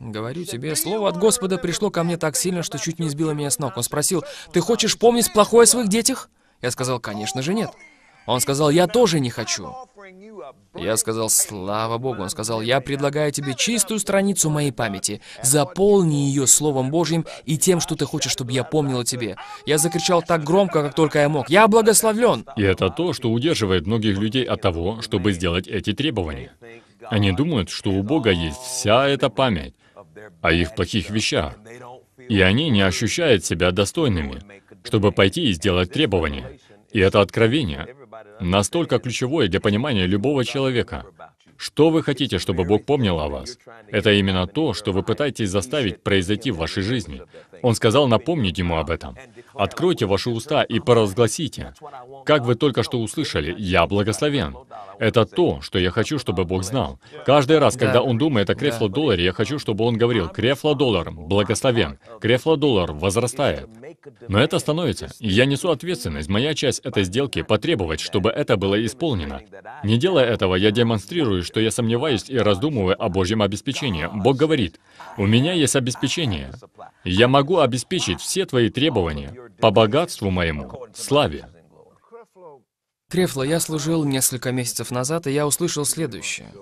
Говорю тебе, слово от Господа пришло ко мне так сильно, что чуть не сбило меня с ног. Он спросил, ты хочешь помнить плохое о своих детях? Я сказал, конечно же нет. Он сказал, я тоже не хочу. Я сказал, слава Богу. Он сказал, я предлагаю тебе чистую страницу моей памяти. Заполни ее Словом Божьим и тем, что ты хочешь, чтобы я помнил о тебе. Я закричал так громко, как только я мог. Я благословлен. И это то, что удерживает многих людей от того, чтобы сделать эти требования. Они думают, что у Бога есть вся эта память о их плохих вещах, и они не ощущают себя достойными, чтобы пойти и сделать требования. И это откровение, настолько ключевое для понимания любого человека. Что вы хотите, чтобы Бог помнил о вас? Это именно то, что вы пытаетесь заставить произойти в вашей жизни. Он сказал напомнить ему об этом. Откройте ваши уста и поразгласите. Как вы только что услышали, я благословен. Это то, что я хочу, чтобы Бог знал. Каждый раз, когда Он думает о крефло-долларе, я хочу, чтобы Он говорил, крефло-доллар, благословен. Крефло-доллар возрастает. Но это становится. Я несу ответственность. Моя часть этой сделки потребовать, чтобы это было исполнено. Не делая этого, я демонстрирую, что я сомневаюсь и раздумываю о Божьем обеспечении. Бог говорит, у меня есть обеспечение. Я могу обеспечить все твои требования по богатству моему, славе. Крефло, я служил несколько месяцев назад, и я услышал следующее.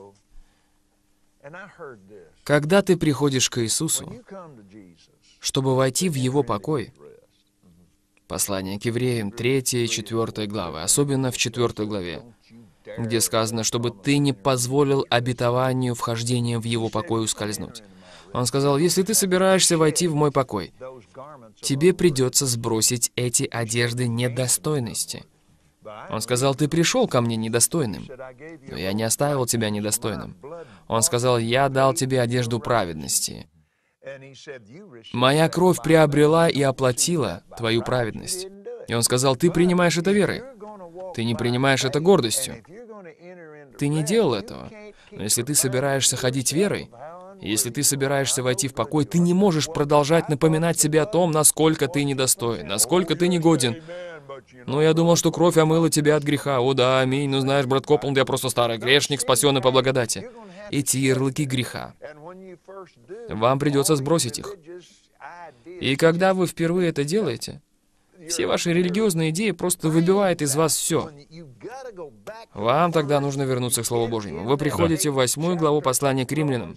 Когда ты приходишь к Иисусу, чтобы войти в Его покой, послание к евреям 3 и 4 главы, особенно в 4 главе, где сказано, чтобы ты не позволил обетованию вхождения в Его покой ускользнуть. Он сказал, если ты собираешься войти в мой покой, тебе придется сбросить эти одежды недостойности. Он сказал, ты пришел ко мне недостойным, но я не оставил тебя недостойным. Он сказал, я дал тебе одежду праведности. Моя кровь приобрела и оплатила твою праведность. И он сказал, ты принимаешь это верой, ты не принимаешь это гордостью. Ты не делал этого, но если ты собираешься ходить верой, если ты собираешься войти в покой, ты не можешь продолжать напоминать себе о том, насколько ты недостоин, насколько ты негоден. Но я думал, что кровь омыла тебя от греха. О да, аминь. Ну знаешь, брат Копланд, я просто старый грешник, спасенный по благодати. Эти ярлыки греха. Вам придется сбросить их. И когда вы впервые это делаете, все ваши религиозные идеи просто выбивают из вас все. Вам тогда нужно вернуться к Слову Божьему. Вы приходите в восьмую главу послания к римлянам.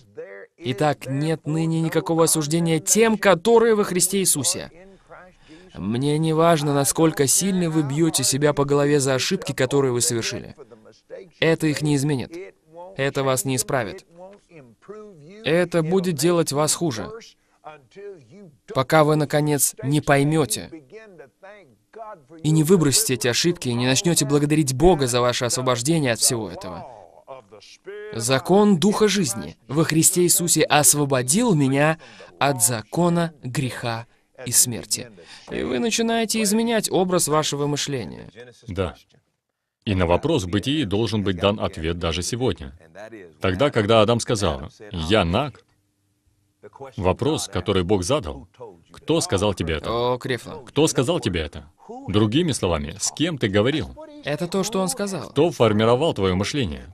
Итак, нет ныне никакого осуждения тем, которые во Христе Иисусе. Мне не важно, насколько сильно вы бьете себя по голове за ошибки, которые вы совершили. Это их не изменит. Это вас не исправит. Это будет делать вас хуже, пока вы, наконец, не поймете и не выбросите эти ошибки, и не начнете благодарить Бога за ваше освобождение от всего этого. Закон Духа жизни во Христе Иисусе освободил меня от закона греха и смерти. И вы начинаете изменять образ вашего мышления. Да. И на вопрос бытии должен быть дан ответ даже сегодня. Тогда, когда Адам сказал «Я наг», вопрос, который Бог задал, «Кто сказал тебе это?» О, Крифло. «Кто сказал тебе это?» Другими словами, с кем ты говорил? Это то, что он сказал. Кто формировал твое мышление?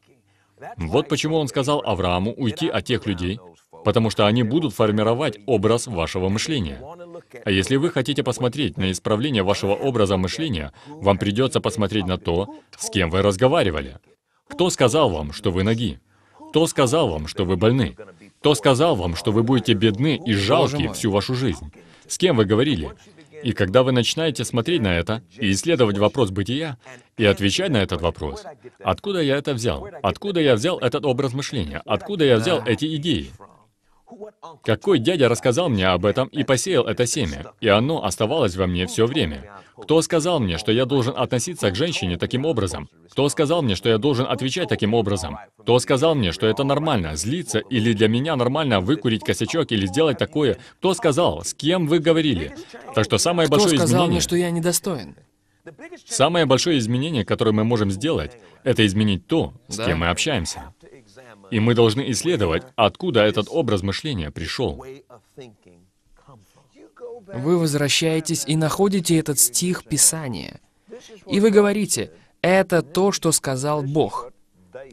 Вот почему он сказал Аврааму уйти от тех людей, потому что они будут формировать образ вашего мышления. А если вы хотите посмотреть на исправление вашего образа мышления, вам придется посмотреть на то, с кем вы разговаривали. Кто сказал вам, что вы ноги? Кто сказал вам, что вы больны? Кто сказал вам, что вы будете бедны и жалки всю вашу жизнь? С кем вы говорили? И когда вы начинаете смотреть на это и исследовать вопрос бытия, и отвечать на этот вопрос, откуда я это взял? Откуда я взял этот образ мышления? Откуда я взял эти идеи? Какой дядя рассказал мне об этом и посеял это семя, и оно оставалось во мне все время. Кто сказал мне, что я должен относиться к женщине таким образом? Кто сказал мне, что я должен отвечать таким образом? Кто сказал мне, что это нормально, злиться, или для меня нормально выкурить косячок или сделать такое? Кто сказал? С кем вы говорили? Так что самое Кто большое сказал изменение... мне, что я недостоин? Самое большое изменение, которое мы можем сделать, это изменить то, с да. кем мы общаемся. И мы должны исследовать, откуда этот образ мышления пришел. Вы возвращаетесь и находите этот стих Писания. И вы говорите, это то, что сказал Бог.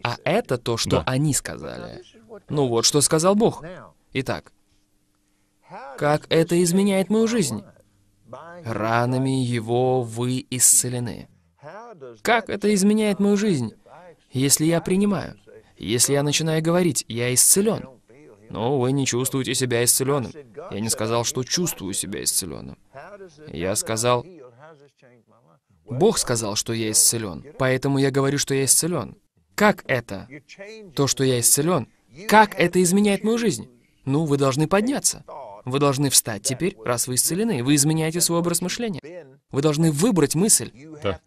А это то, что да. они сказали. Ну вот, что сказал Бог. Итак, как это изменяет мою жизнь? Ранами Его вы исцелены. Как это изменяет мою жизнь? Если я принимаю, если я начинаю говорить, я исцелен но вы не чувствуете себя исцеленным. Я не сказал, что чувствую себя исцеленным. Я сказал, Бог сказал, что я исцелен, поэтому я говорю, что я исцелен. Как это? То, что я исцелен, как это изменяет мою жизнь? Ну, вы должны подняться. Вы должны встать теперь, раз вы исцелены, вы изменяете свой образ мышления. Вы должны выбрать мысль, да.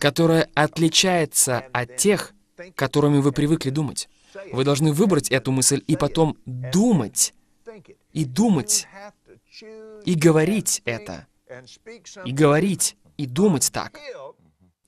которая отличается от тех, которыми вы привыкли думать. Вы должны выбрать эту мысль и потом думать, и думать, и говорить это, и говорить, и думать так,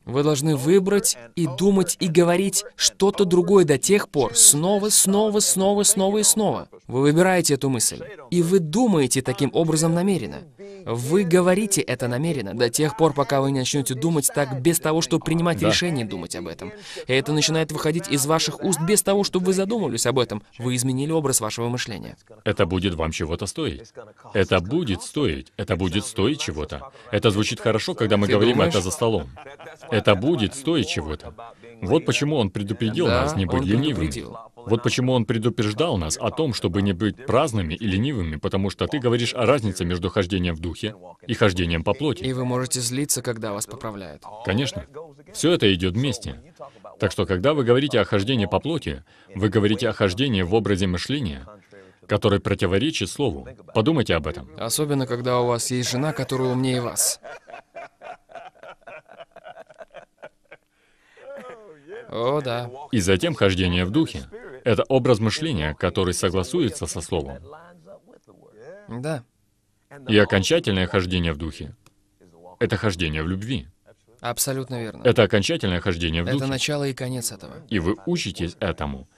вы должны выбрать и думать и говорить что-то другое до тех пор, снова, снова, снова, снова и снова. Вы выбираете эту мысль, и вы думаете таким образом намеренно. Вы говорите это намеренно до тех пор, пока вы не начнете думать так без того, чтобы принимать да. решение думать об этом. И это начинает выходить из ваших уст без того, чтобы вы задумывались об этом. Вы изменили образ вашего мышления. Это будет вам чего-то стоить. Это будет стоить. Это будет стоить чего-то. Это звучит хорошо, когда мы Ты говорим думаешь? это за столом. Это будет стоить чего-то. Вот почему он предупредил да, нас не быть ленивыми. Вот почему он предупреждал нас о том, чтобы не быть праздными и ленивыми, потому что ты говоришь о разнице между хождением в духе и хождением по плоти. И вы можете злиться, когда вас поправляют. Конечно. Все это идет вместе. Так что, когда вы говорите о хождении по плоти, вы говорите о хождении в образе мышления, который противоречит слову. Подумайте об этом. Особенно, когда у вас есть жена, которая умнее вас. О, да. И затем хождение в духе. Это образ мышления, который согласуется со словом. Да. И окончательное хождение в духе — это хождение в любви. Абсолютно верно. Это окончательное хождение в духе. Это начало и конец этого. И вы учитесь этому.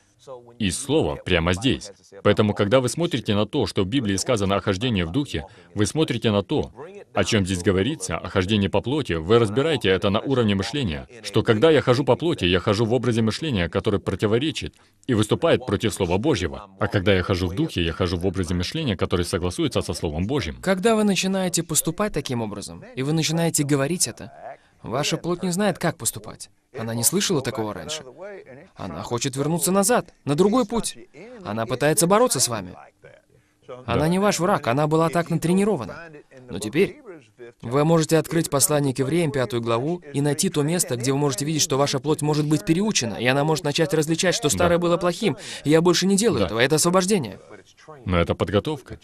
И слово прямо здесь. Поэтому, когда вы смотрите на то, что в Библии сказано о хождении в Духе, вы смотрите на то, о чем здесь говорится, о хождении по плоти, вы разбираете это на уровне мышления, что когда я хожу по плоти, я хожу в образе мышления, который противоречит и выступает против Слова Божьего. А когда я хожу в Духе, я хожу в образе мышления, который согласуется со Словом Божьим. Когда вы начинаете поступать таким образом, и вы начинаете говорить это, ваша плоть не знает, как поступать. Она не слышала такого раньше. Она хочет вернуться назад, на другой путь. Она пытается бороться с вами. Она не ваш враг, она была так натренирована. Но теперь вы можете открыть послание к евреям, пятую главу, и найти то место, где вы можете видеть, что ваша плоть может быть переучена, и она может начать различать, что старое да. было плохим, и я больше не делаю да. этого, это освобождение. Но это подготовка.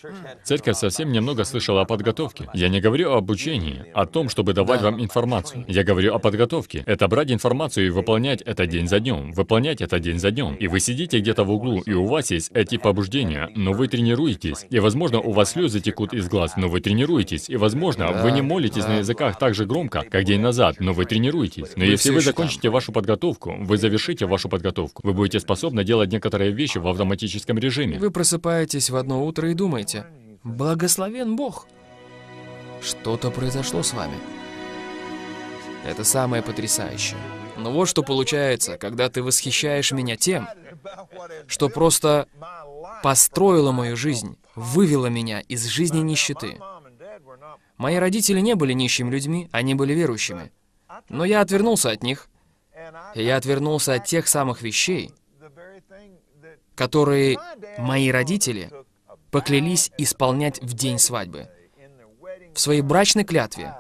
Церковь совсем немного слышала о подготовке. Я не говорю о обучении, о том, чтобы давать вам информацию. Я говорю о подготовке. Это брать информацию и выполнять это день за днем, выполнять это день за днем. И вы сидите где-то в углу, и у вас есть эти побуждения, но вы тренируетесь. И, возможно, у вас слезы текут из глаз, но вы тренируетесь. И, возможно, вы не молитесь на языках так же громко, как день назад, но вы тренируетесь. Но если вы закончите вашу подготовку, вы завершите вашу подготовку. Вы будете способны делать некоторые вещи в автоматическом режиме. Вы просыпаетесь просыпаетесь в одно утро и думаете, «Благословен Бог!» Что-то произошло с вами. Это самое потрясающее. Но вот что получается, когда ты восхищаешь меня тем, что просто построила мою жизнь, вывела меня из жизни нищеты. Мои родители не были нищими людьми, они были верующими. Но я отвернулся от них. И я отвернулся от тех самых вещей, которые мои родители поклялись исполнять в день свадьбы. В своей брачной клятве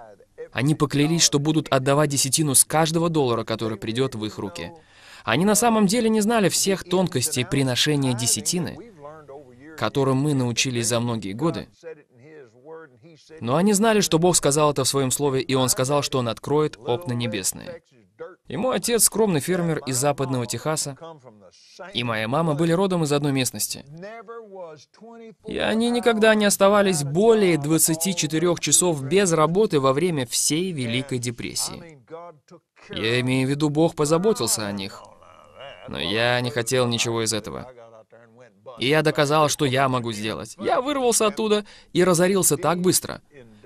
они поклялись, что будут отдавать десятину с каждого доллара, который придет в их руки. Они на самом деле не знали всех тонкостей приношения десятины, которым мы научились за многие годы. Но они знали, что Бог сказал это в своем слове, и Он сказал, что Он откроет окна небесные. И мой отец, скромный фермер из западного Техаса, и моя мама были родом из одной местности. И они никогда не оставались более 24 часов без работы во время всей Великой депрессии. Я имею в виду, Бог позаботился о них. Но я не хотел ничего из этого. И я доказал, что я могу сделать. Я вырвался оттуда и разорился так быстро,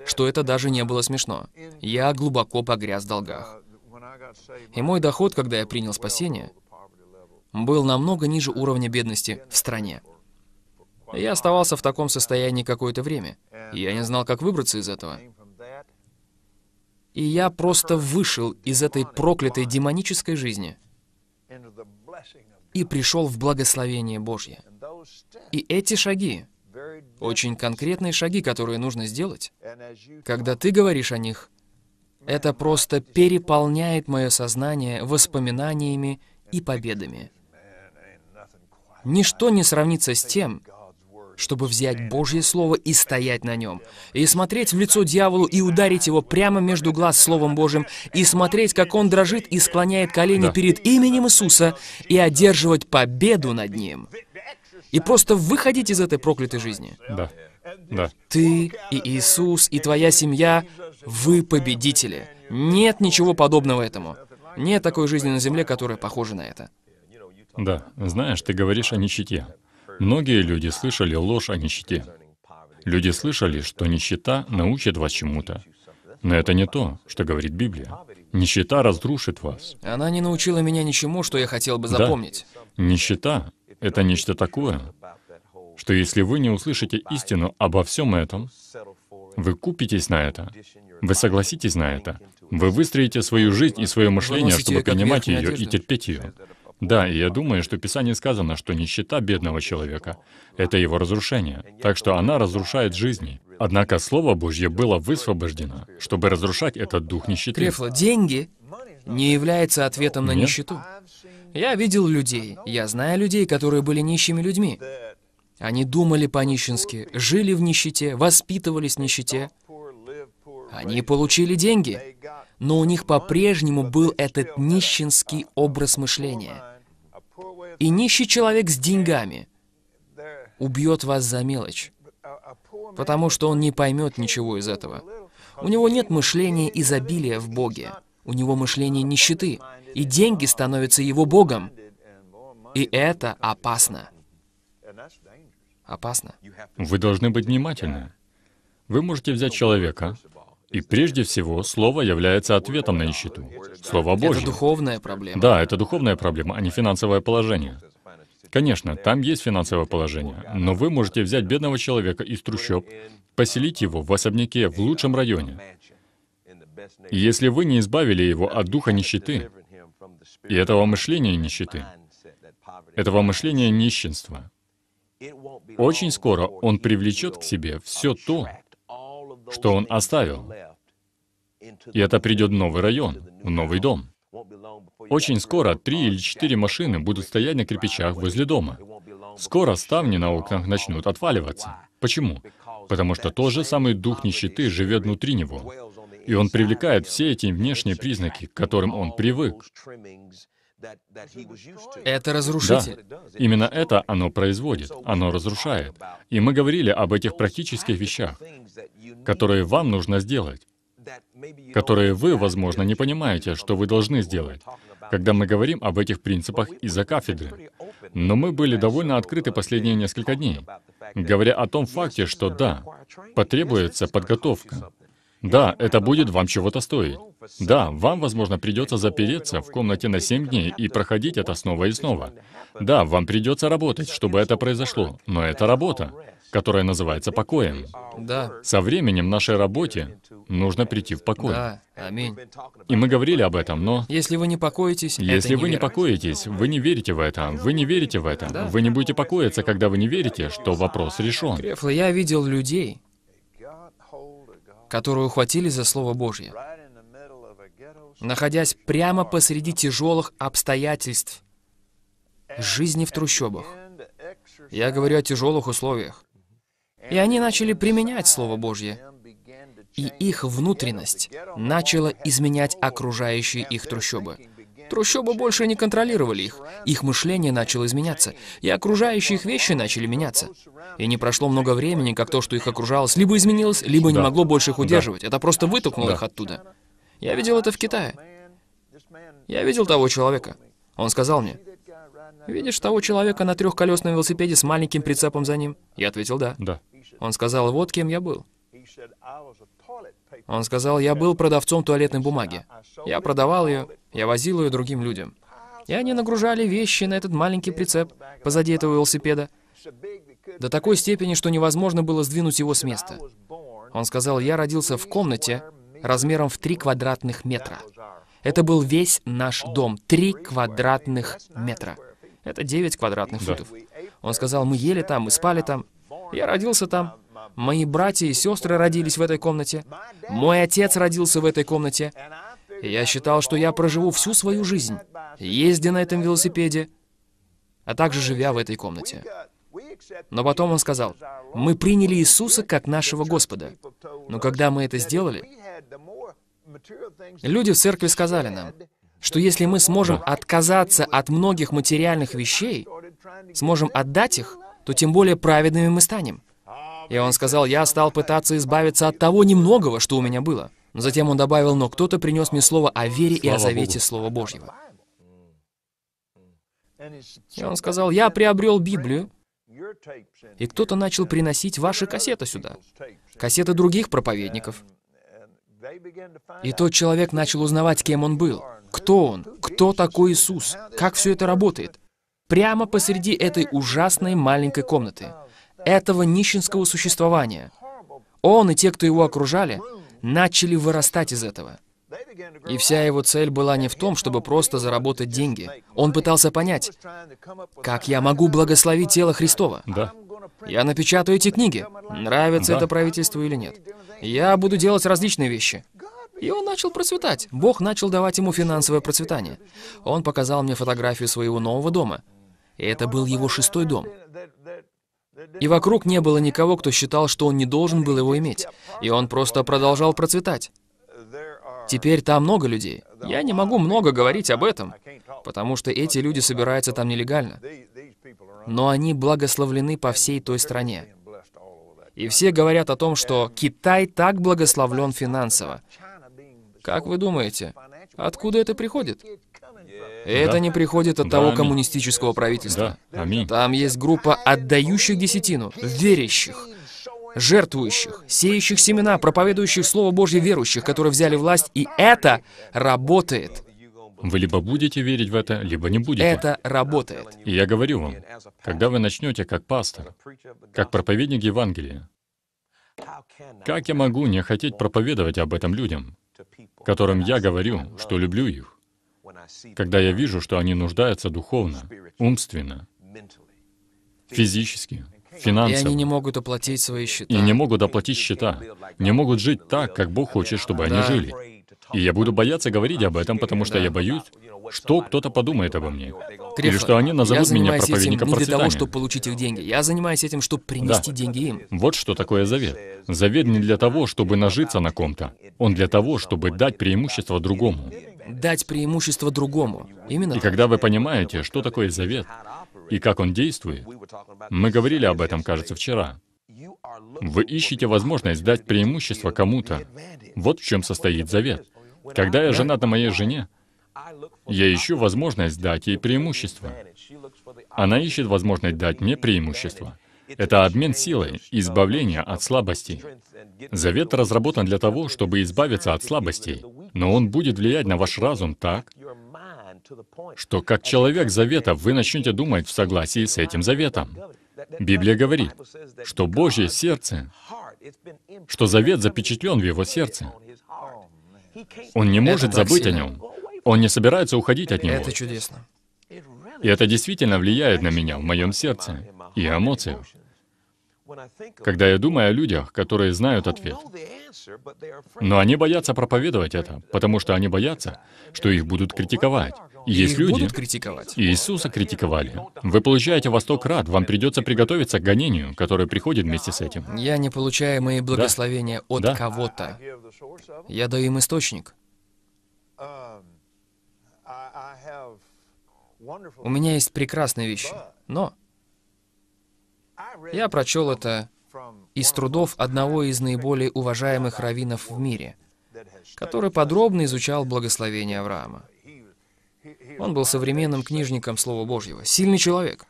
что это даже не было смешно. Я глубоко погряз в долгах. И мой доход, когда я принял спасение, был намного ниже уровня бедности в стране. Я оставался в таком состоянии какое-то время. Я не знал, как выбраться из этого. И я просто вышел из этой проклятой демонической жизни и пришел в благословение Божье. И эти шаги, очень конкретные шаги, которые нужно сделать, когда ты говоришь о них, это просто переполняет мое сознание воспоминаниями и победами. Ничто не сравнится с тем, чтобы взять Божье Слово и стоять на нем, и смотреть в лицо дьяволу и ударить его прямо между глаз Словом Божьим, и смотреть, как он дрожит и склоняет колени да. перед именем Иисуса, и одерживать победу над ним. И просто выходить из этой проклятой жизни. Да. Да. Ты и Иисус, и твоя семья, вы победители. Нет ничего подобного этому. Нет такой жизни на земле, которая похожа на это. Да, знаешь, ты говоришь о нищете. Многие люди слышали ложь о нищете. Люди слышали, что нищета научит вас чему-то. Но это не то, что говорит Библия. Нищета разрушит вас. Она не научила меня ничему, что я хотел бы запомнить. Да. Нищета — это нечто такое, что если вы не услышите истину обо всем этом, вы купитесь на это, вы согласитесь на это, вы выстроите свою жизнь и свое мышление, чтобы понимать ее и терпеть ее. Да, и я думаю, что в Писании сказано, что нищета бедного человека — это его разрушение. Так что она разрушает жизни. Однако Слово Божье было высвобождено, чтобы разрушать этот дух нищеты. Крефло, деньги не является ответом на Нет? нищету. Я видел людей, я знаю людей, которые были нищими людьми. Они думали по-нищенски, жили в нищете, воспитывались в нищете. Они получили деньги но у них по-прежнему был этот нищенский образ мышления. И нищий человек с деньгами убьет вас за мелочь, потому что он не поймет ничего из этого. У него нет мышления изобилия в Боге, у него мышление нищеты, и деньги становятся его Богом. И это опасно. Опасно. Вы должны быть внимательны. Вы можете взять человека, и прежде всего, Слово является ответом на нищету. Слово Божье. Это духовная проблема. Да, это духовная проблема, а не финансовое положение. Конечно, там есть финансовое положение, но вы можете взять бедного человека из трущоб, поселить его в особняке в лучшем районе. И если вы не избавили его от духа нищеты и этого мышления нищеты, этого мышления нищенства, очень скоро он привлечет к себе все то, что он оставил. И это придет в новый район, в новый дом. Очень скоро три или четыре машины будут стоять на кирпичах возле дома. Скоро ставни на окнах начнут отваливаться. Почему? Потому что тот же самый дух нищеты живет внутри него. И он привлекает все эти внешние признаки, к которым он привык. Это разрушитель. Да. Именно это оно производит, оно разрушает. И мы говорили об этих практических вещах, которые вам нужно сделать, которые вы, возможно, не понимаете, что вы должны сделать, когда мы говорим об этих принципах из-за кафедры. Но мы были довольно открыты последние несколько дней, говоря о том факте, что да, потребуется подготовка. Да, это будет вам чего-то стоить. Да, вам, возможно, придется запереться в комнате на 7 дней и проходить это снова и снова. Да, вам придется работать, чтобы это произошло, но это работа, которая называется покоем. Да. Со временем нашей работе нужно прийти в покой. Да, аминь. И мы говорили об этом, но... Если вы не покоитесь, Если не вы не покоитесь, вы не верите в это, вы не верите в это. Да. Вы не будете покоиться, когда вы не верите, что вопрос решен. Крефло, я видел людей, которую ухватили за Слово Божье. Находясь прямо посреди тяжелых обстоятельств жизни в трущобах. Я говорю о тяжелых условиях. И они начали применять Слово Божье. И их внутренность начала изменять окружающие их трущобы. Трущобы больше не контролировали их. Их мышление начало изменяться, и окружающие их вещи начали меняться. И не прошло много времени, как то, что их окружалось, либо изменилось, либо да. не могло больше их удерживать. Да. Это просто вытолкнуло да. их оттуда. Я видел это в Китае. Я видел того человека. Он сказал мне, «Видишь того человека на трехколесном велосипеде с маленьким прицепом за ним?» Я ответил, «Да». да. Он сказал, «Вот кем я был». Он сказал, я был продавцом туалетной бумаги. Я продавал ее, я возил ее другим людям. И они нагружали вещи на этот маленький прицеп позади этого велосипеда до такой степени, что невозможно было сдвинуть его с места. Он сказал, я родился в комнате размером в три квадратных метра. Это был весь наш дом. три квадратных метра. Это девять квадратных да. футов. Он сказал, мы ели там, мы спали там. Я родился там. Мои братья и сестры родились в этой комнате. Мой отец родился в этой комнате. Я считал, что я проживу всю свою жизнь, ездя на этом велосипеде, а также живя в этой комнате. Но потом он сказал, «Мы приняли Иисуса как нашего Господа». Но когда мы это сделали, люди в церкви сказали нам, что если мы сможем отказаться от многих материальных вещей, сможем отдать их, то тем более праведными мы станем. И он сказал, я стал пытаться избавиться от того немногого, что у меня было. Затем он добавил, но кто-то принес мне слово о вере Слава и о завете Богу. Слова Божьего. И он сказал, я приобрел Библию, и кто-то начал приносить ваши кассеты сюда, кассеты других проповедников. И тот человек начал узнавать, кем он был, кто он, кто такой Иисус, как все это работает. Прямо посреди этой ужасной маленькой комнаты этого нищенского существования. Он и те, кто его окружали, начали вырастать из этого. И вся его цель была не в том, чтобы просто заработать деньги. Он пытался понять, как я могу благословить тело Христова. Да. Я напечатаю эти книги, нравится да. это правительству или нет. Я буду делать различные вещи. И он начал процветать. Бог начал давать ему финансовое процветание. Он показал мне фотографию своего нового дома. И это был его шестой дом. И вокруг не было никого, кто считал, что он не должен был его иметь. И он просто продолжал процветать. Теперь там много людей. Я не могу много говорить об этом, потому что эти люди собираются там нелегально. Но они благословлены по всей той стране. И все говорят о том, что Китай так благословлен финансово. Как вы думаете, откуда это приходит? И это не приходит от да, того коммунистического правительства. Да, аминь. Там есть группа отдающих десятину, верящих, жертвующих, сеющих семена, проповедующих Слово Божье верующих, которые взяли власть, и это работает. Вы либо будете верить в это, либо не будете. Это работает. И я говорю вам, когда вы начнете как пастор, как проповедник Евангелия, как я могу не хотеть проповедовать об этом людям, которым я говорю, что люблю их? когда я вижу, что они нуждаются духовно, умственно, физически, финансово. И они не могут оплатить свои счета. И не могут оплатить счета. Не могут жить так, как Бог хочет, чтобы они жили. И я буду бояться говорить об этом, потому что я боюсь, что кто-то подумает обо мне. Крефа, Или что они назовут меня проповедником этим не для того, чтобы получить их деньги. Я занимаюсь этим, чтобы принести да. деньги им. Вот что такое завет. Завет не для того, чтобы нажиться на ком-то. Он для того, чтобы дать преимущество другому дать преимущество другому. Именно И так. когда вы понимаете, что такое завет и как он действует, мы говорили об этом, кажется, вчера. Вы ищете возможность дать преимущество кому-то. Вот в чем состоит завет. Когда я женат на моей жене, я ищу возможность дать ей преимущество. Она ищет возможность дать мне преимущество. Это обмен силой, избавление от слабостей. Завет разработан для того, чтобы избавиться от слабостей но он будет влиять на ваш разум так, что как человек завета вы начнете думать в согласии с этим заветом. Библия говорит, что Божье сердце, что завет запечатлен в его сердце. Он не может забыть о нем. Он не собирается уходить от него. Это чудесно. И это действительно влияет на меня, в моем сердце и эмоциях. Когда я думаю о людях, которые знают ответ, но они боятся проповедовать это, потому что они боятся, что их будут критиковать. Есть их люди. Будут критиковать. Иисуса критиковали. Вы получаете восток рад? вам придется приготовиться к гонению, которое приходит вместе с этим. Я не получаю мои благословения да. от да. кого-то. Я даю им источник. У меня есть прекрасные вещи, но я прочел это из трудов одного из наиболее уважаемых раввинов в мире, который подробно изучал благословение Авраама. Он был современным книжником Слова Божьего, сильный человек.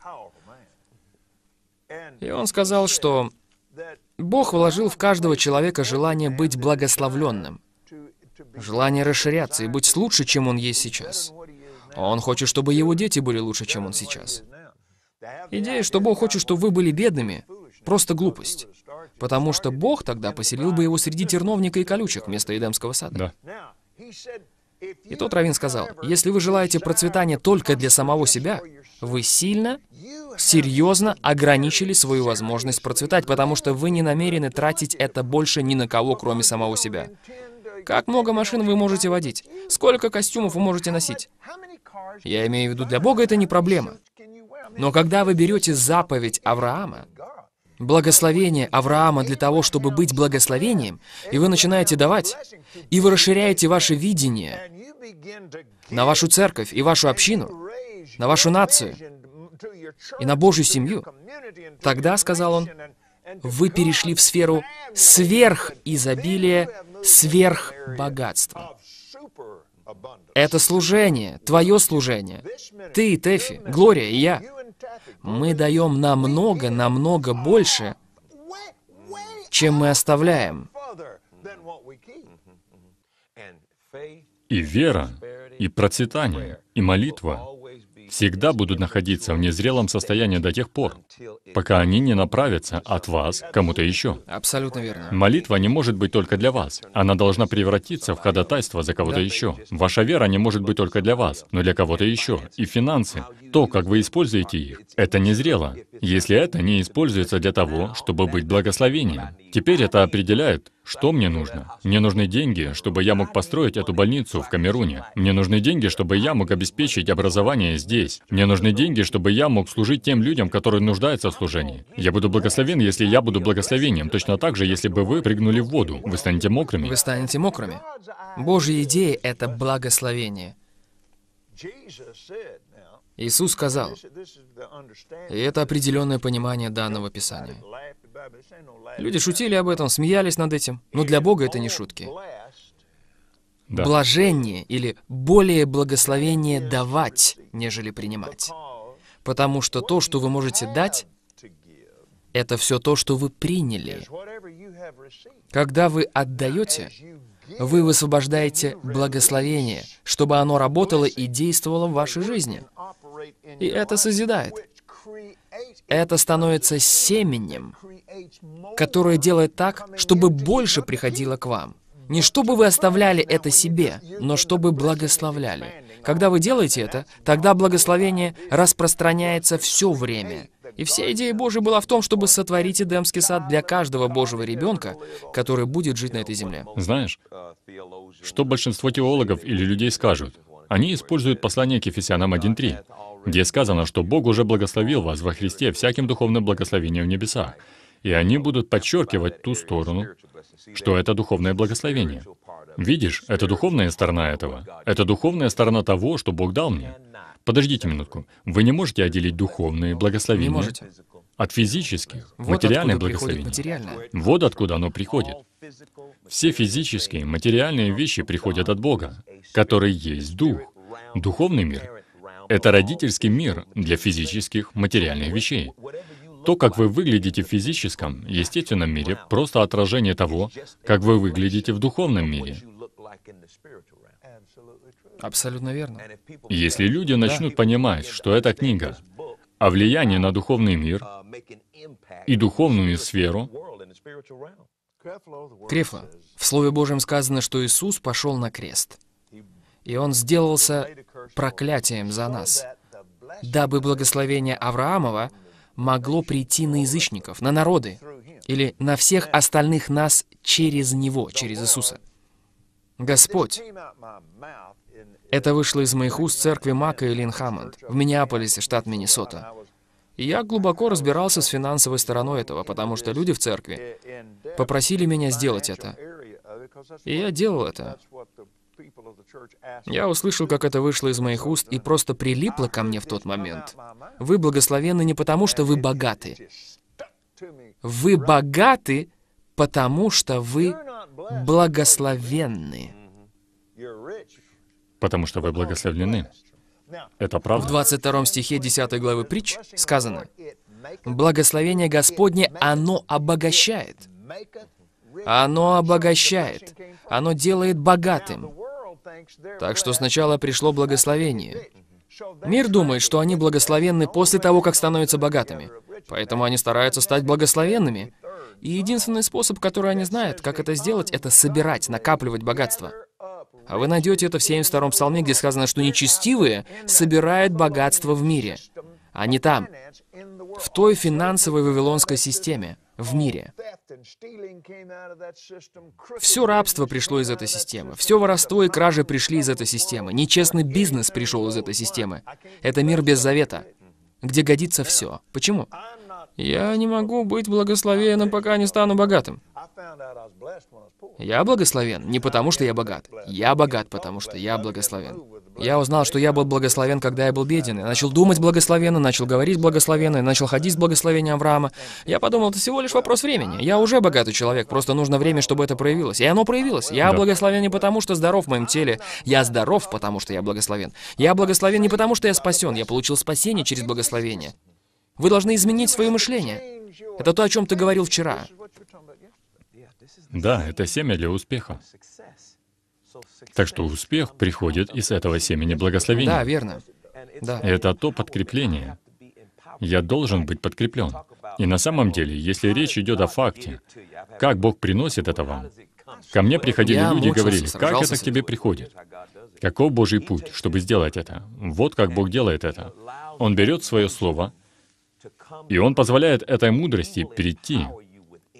И он сказал, что Бог вложил в каждого человека желание быть благословленным, желание расширяться и быть лучше, чем он есть сейчас. Он хочет, чтобы его дети были лучше, чем он сейчас. Идея, что Бог хочет, чтобы вы были бедными, Просто глупость. Потому что Бог тогда поселил бы его среди терновника и колючек вместо Эдемского сада. Да. И тот Равин сказал, если вы желаете процветания только для самого себя, вы сильно, серьезно ограничили свою возможность процветать, потому что вы не намерены тратить это больше ни на кого, кроме самого себя. Как много машин вы можете водить? Сколько костюмов вы можете носить? Я имею в виду, для Бога это не проблема. Но когда вы берете заповедь Авраама, благословение Авраама для того, чтобы быть благословением, и вы начинаете давать, и вы расширяете ваше видение на вашу церковь и вашу общину, на вашу нацию и на Божью семью, тогда, сказал он, вы перешли в сферу сверхизобилия, сверхбогатства. Это служение, твое служение. Ты, Тефи, Глория и я — мы даем намного-намного больше, чем мы оставляем. И вера, и процветание, и молитва всегда будут находиться в незрелом состоянии до тех пор, пока они не направятся от вас кому-то еще. Абсолютно верно. Молитва не может быть только для вас. Она должна превратиться в ходатайство за кого-то еще. Ваша вера не может быть только для вас, но для кого-то еще. И финансы, то, как вы используете их, это не зрело, если это не используется для того, чтобы быть благословением. Теперь это определяет, что мне нужно? Мне нужны деньги, чтобы я мог построить эту больницу в Камеруне. Мне нужны деньги, чтобы я мог обеспечить образование здесь. Мне нужны деньги, чтобы я мог служить тем людям, которые нуждаются нуждается в служении. Я буду благословен, если я буду благословением. Точно так же, если бы вы прыгнули в воду, вы станете мокрыми. Вы станете мокрыми. Божья идея — это благословение. Иисус сказал, и это определенное понимание данного Писания. Люди шутили об этом, смеялись над этим, но для Бога это не шутки. Да. Блажение или более благословение давать, нежели принимать. Потому что то, что вы можете дать, это все то, что вы приняли. Когда вы отдаете, вы высвобождаете благословение, чтобы оно работало и действовало в вашей жизни. И это созидает. Это становится семенем, которое делает так, чтобы больше приходило к вам. Не чтобы вы оставляли это себе, но чтобы благословляли. Когда вы делаете это, тогда благословение распространяется все время. И вся идея Божия была в том, чтобы сотворить Эдемский сад для каждого Божьего ребенка, который будет жить на этой земле. Знаешь, что большинство теологов или людей скажут? Они используют послание к Ефесянам 1.3, где сказано, что Бог уже благословил вас во Христе всяким духовным благословением в небесах. И они будут подчеркивать ту сторону, что это духовное благословение. Видишь, это духовная сторона этого. Это духовная сторона того, что Бог дал мне. Подождите минутку. Вы не можете отделить духовные благословения не можете. от физических, вот материальных благословений. Материальное. Вот откуда оно приходит. Все физические, материальные вещи приходят от Бога, который есть Дух. Духовный мир — это родительский мир для физических, материальных вещей. То, как вы выглядите в физическом, естественном мире, просто отражение того, как вы выглядите в духовном мире. Абсолютно верно. Если люди начнут понимать, что эта книга о а влиянии на духовный мир и духовную сферу, Крефло, в Слове Божьем сказано, что Иисус пошел на крест, и Он сделался проклятием за нас, дабы благословение Авраамова — могло прийти на язычников, на народы или на всех остальных нас через Него, через Иисуса. Господь, это вышло из моих уст церкви Мака и Лин Хаммонд в Миннеаполисе, штат Миннесота. И я глубоко разбирался с финансовой стороной этого, потому что люди в церкви попросили меня сделать это. И я делал это. Я услышал, как это вышло из моих уст и просто прилипло ко мне в тот момент. Вы благословенны не потому, что вы богаты. Вы богаты, потому что вы благословенны. Потому что вы благословлены. Это правда. В 22 стихе 10 главы притч сказано, «Благословение Господне, оно обогащает». Оно обогащает. Оно делает богатым. Так что сначала пришло благословение. Мир думает, что они благословенны после того, как становятся богатыми. Поэтому они стараются стать благословенными. И единственный способ, который они знают, как это сделать, это собирать, накапливать богатство. А вы найдете это в 72-м псалме, где сказано, что нечестивые собирают богатство в мире. Они там, в той финансовой вавилонской системе, в мире. Все рабство пришло из этой системы. Все воровство и кражи пришли из этой системы. Нечестный бизнес пришел из этой системы. Это мир без завета, где годится все. Почему? Я не могу быть благословенным, пока не стану богатым. Я благословен не потому, что я богат. Я богат, потому что я благословен. Я узнал, что я был благословен, когда я был беден. Я начал думать благословенно, начал говорить благословенно, начал ходить с благословением Авраама. Я подумал, это всего лишь вопрос времени. Я уже богатый человек, просто нужно время, чтобы это проявилось. И оно проявилось. Я да. благословен не потому, что здоров в моем теле. Я здоров, потому что я благословен. Я благословен не потому, что я спасен. Я получил спасение через благословение. Вы должны изменить свое мышление. Это то, о чем ты говорил вчера. Да, это семя для успеха. Так что успех приходит из этого семени благословения. Да, верно. Да. Это то подкрепление. Я должен быть подкреплен. И на самом деле, если речь идет о факте, как Бог приносит это вам, ко мне приходили я люди и говорили, как это к тебе приходит? Каков Божий путь, чтобы сделать это? Вот как Бог делает это. Он берет свое слово, и Он позволяет этой мудрости перейти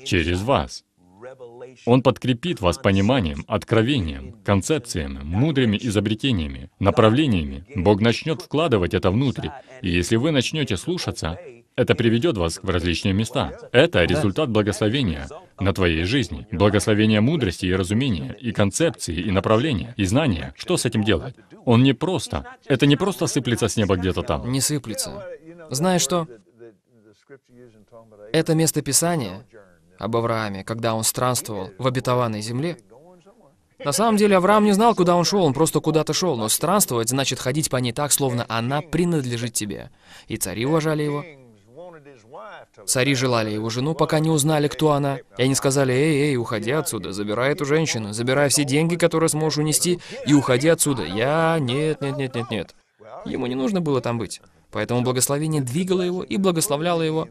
через вас. Он подкрепит вас пониманием, откровением, концепциями, мудрыми изобретениями, направлениями. Бог начнет вкладывать это внутрь. И если вы начнете слушаться, это приведет вас в различные места. Это результат благословения на твоей жизни. Благословение мудрости и разумения, и концепции, и направления, и знания. Что с этим делать? Он не просто... Это не просто сыплется с неба где-то там. Не сыплется. Знаешь что? Это место Писания об Аврааме, когда он странствовал в обетованной земле. На самом деле Авраам не знал, куда он шел, он просто куда-то шел, но странствовать значит ходить по ней так, словно она принадлежит тебе. И цари уважали его. Цари желали его жену, пока не узнали, кто она. И они сказали, эй, эй, уходи отсюда, забирай эту женщину, забирай все деньги, которые сможешь унести, и уходи отсюда. Я... Нет, нет, нет, нет, нет. Ему не нужно было там быть. Поэтому благословение двигало его и благословляло его.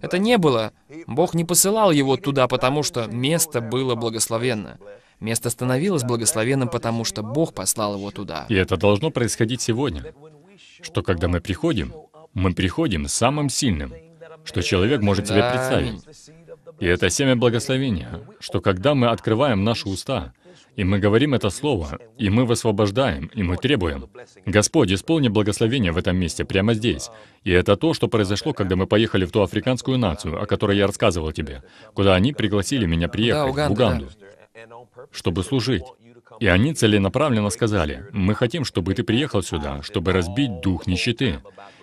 Это не было. Бог не посылал его туда, потому что место было благословенно. Место становилось благословенным, потому что Бог послал его туда. И это должно происходить сегодня, что когда мы приходим, мы приходим самым сильным, что человек может себе представить. И это семя благословения, что когда мы открываем наши уста, и мы говорим это слово, и мы высвобождаем, и мы требуем. Господь, исполни благословение в этом месте, прямо здесь. И это то, что произошло, когда мы поехали в ту африканскую нацию, о которой я рассказывал тебе, куда они пригласили меня приехать, да, Уганда, в Уганду, да. чтобы служить. И они целенаправленно сказали, «Мы хотим, чтобы ты приехал сюда, чтобы разбить дух нищеты».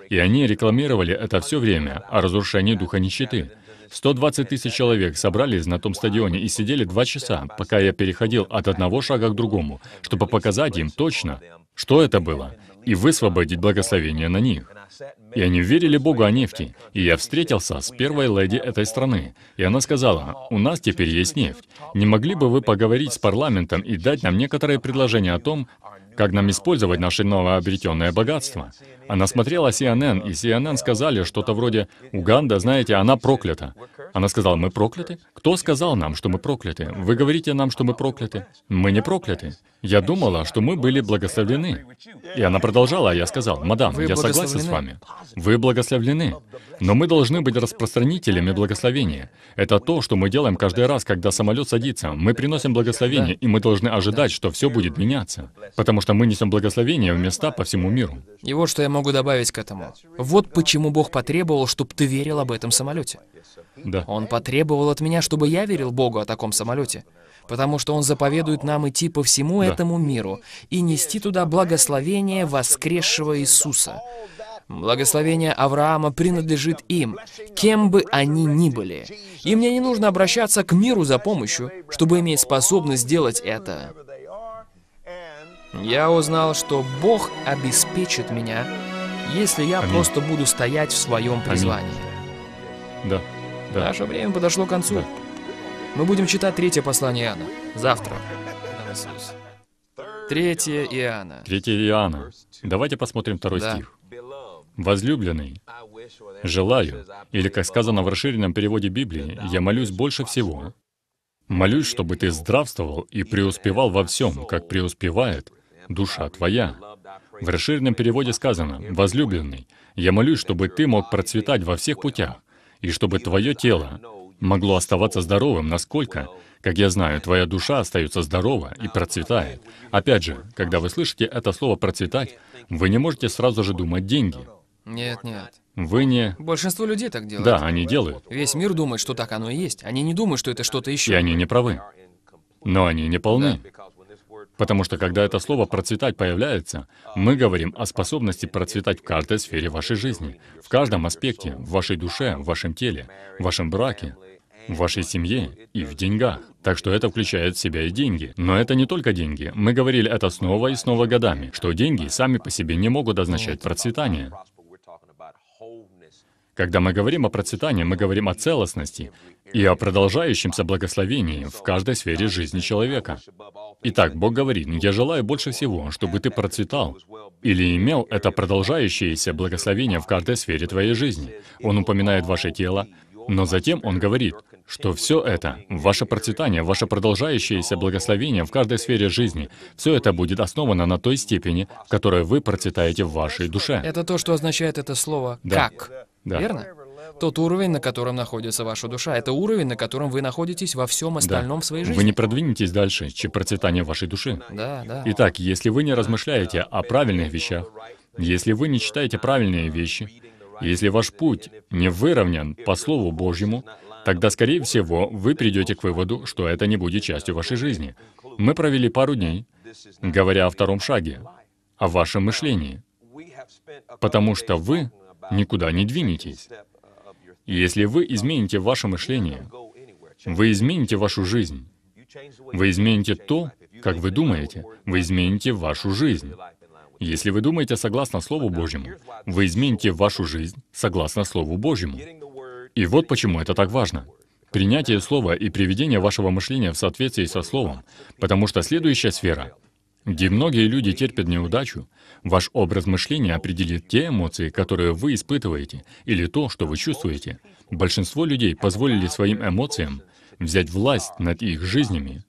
И они рекламировали это все время о разрушении духа нищеты. 120 тысяч человек собрались на том стадионе и сидели два часа, пока я переходил от одного шага к другому, чтобы показать им точно, что это было, и высвободить благословение на них. И они верили Богу о нефти. И я встретился с первой леди этой страны. И она сказала, у нас теперь есть нефть. Не могли бы вы поговорить с парламентом и дать нам некоторые предложения о том, как нам использовать наше новообретенное богатство? Она смотрела CNN, и CNN сказали что-то вроде «Уганда, знаете, она проклята». Она сказала, «Мы прокляты? Кто сказал нам, что мы прокляты? Вы говорите нам, что мы прокляты? Мы не прокляты. Я думала, что мы были благословлены. И она продолжала, а я сказал, «Мадам, я согласен с вами. Вы благословлены. Но мы должны быть распространителями благословения. Это то, что мы делаем каждый раз, когда самолет садится. Мы приносим благословение, и мы должны ожидать, что все будет меняться. Потому что мы несем благословение в места по всему миру. И вот что я могу добавить к этому. Вот почему Бог потребовал, чтобы ты верил об этом самолете. Да. Он потребовал от меня, чтобы я верил Богу о таком самолете потому что Он заповедует нам идти по всему да. этому миру и нести туда благословение воскресшего Иисуса. Благословение Авраама принадлежит им, кем бы они ни были. И мне не нужно обращаться к миру за помощью, чтобы иметь способность сделать это. Я узнал, что Бог обеспечит меня, если я Аминь. просто буду стоять в своем призвании. Аминь. Да. да. Наше время подошло к концу. Да. Мы будем читать третье послание Иоанна. Завтра. Третье Иоанна. Третье Иоанна. Давайте посмотрим второй да. стих. «Возлюбленный, желаю, или, как сказано в расширенном переводе Библии, я молюсь больше всего. Молюсь, чтобы ты здравствовал и преуспевал во всем, как преуспевает душа твоя». В расширенном переводе сказано, «Возлюбленный, я молюсь, чтобы ты мог процветать во всех путях, и чтобы твое тело могло оставаться здоровым, насколько, как я знаю, твоя душа остается здорова и процветает. Опять же, когда вы слышите это слово «процветать», вы не можете сразу же думать «деньги». Нет, нет. Вы не... Большинство людей так делают. Да, они делают. Весь мир думает, что так оно и есть. Они не думают, что это что-то еще. И они не правы. Но они не полны. Да. Потому что когда это слово «процветать» появляется, мы говорим о способности процветать в каждой сфере вашей жизни, в каждом аспекте, в вашей душе, в вашем теле, в вашем браке, в вашей семье и в деньгах. Так что это включает в себя и деньги. Но это не только деньги. Мы говорили это снова и снова годами, что деньги сами по себе не могут означать процветание. Когда мы говорим о процветании, мы говорим о целостности и о продолжающемся благословении в каждой сфере жизни человека. Итак, Бог говорит, «Я желаю больше всего, чтобы ты процветал или имел это продолжающееся благословение в каждой сфере твоей жизни». Он упоминает ваше тело, но затем он говорит, что все это, ваше процветание, ваше продолжающееся благословение в каждой сфере жизни, все это будет основано на той степени, в которой вы процветаете в вашей душе. Это то, что означает это слово «как». Да. Верно? Тот уровень, на котором находится ваша душа, это уровень, на котором вы находитесь во всем остальном да. своей жизни. Вы не продвинетесь дальше, чем процветание вашей души. Да, да. Итак, если вы не размышляете о правильных вещах, если вы не читаете правильные вещи, если ваш путь не выровнен по Слову Божьему, тогда, скорее всего, вы придете к выводу, что это не будет частью вашей жизни. Мы провели пару дней, говоря о втором шаге, о вашем мышлении, потому что вы никуда не двинетесь. Если вы измените ваше мышление, вы измените вашу жизнь, вы измените то, как вы думаете, вы измените вашу жизнь. Если вы думаете согласно Слову Божьему, вы измените вашу жизнь согласно Слову Божьему. И вот почему это так важно. Принятие Слова и приведение вашего мышления в соответствии со Словом, потому что следующая сфера, где многие люди терпят неудачу, ваш образ мышления определит те эмоции, которые вы испытываете, или то, что вы чувствуете. Большинство людей позволили своим эмоциям взять власть над их жизнями,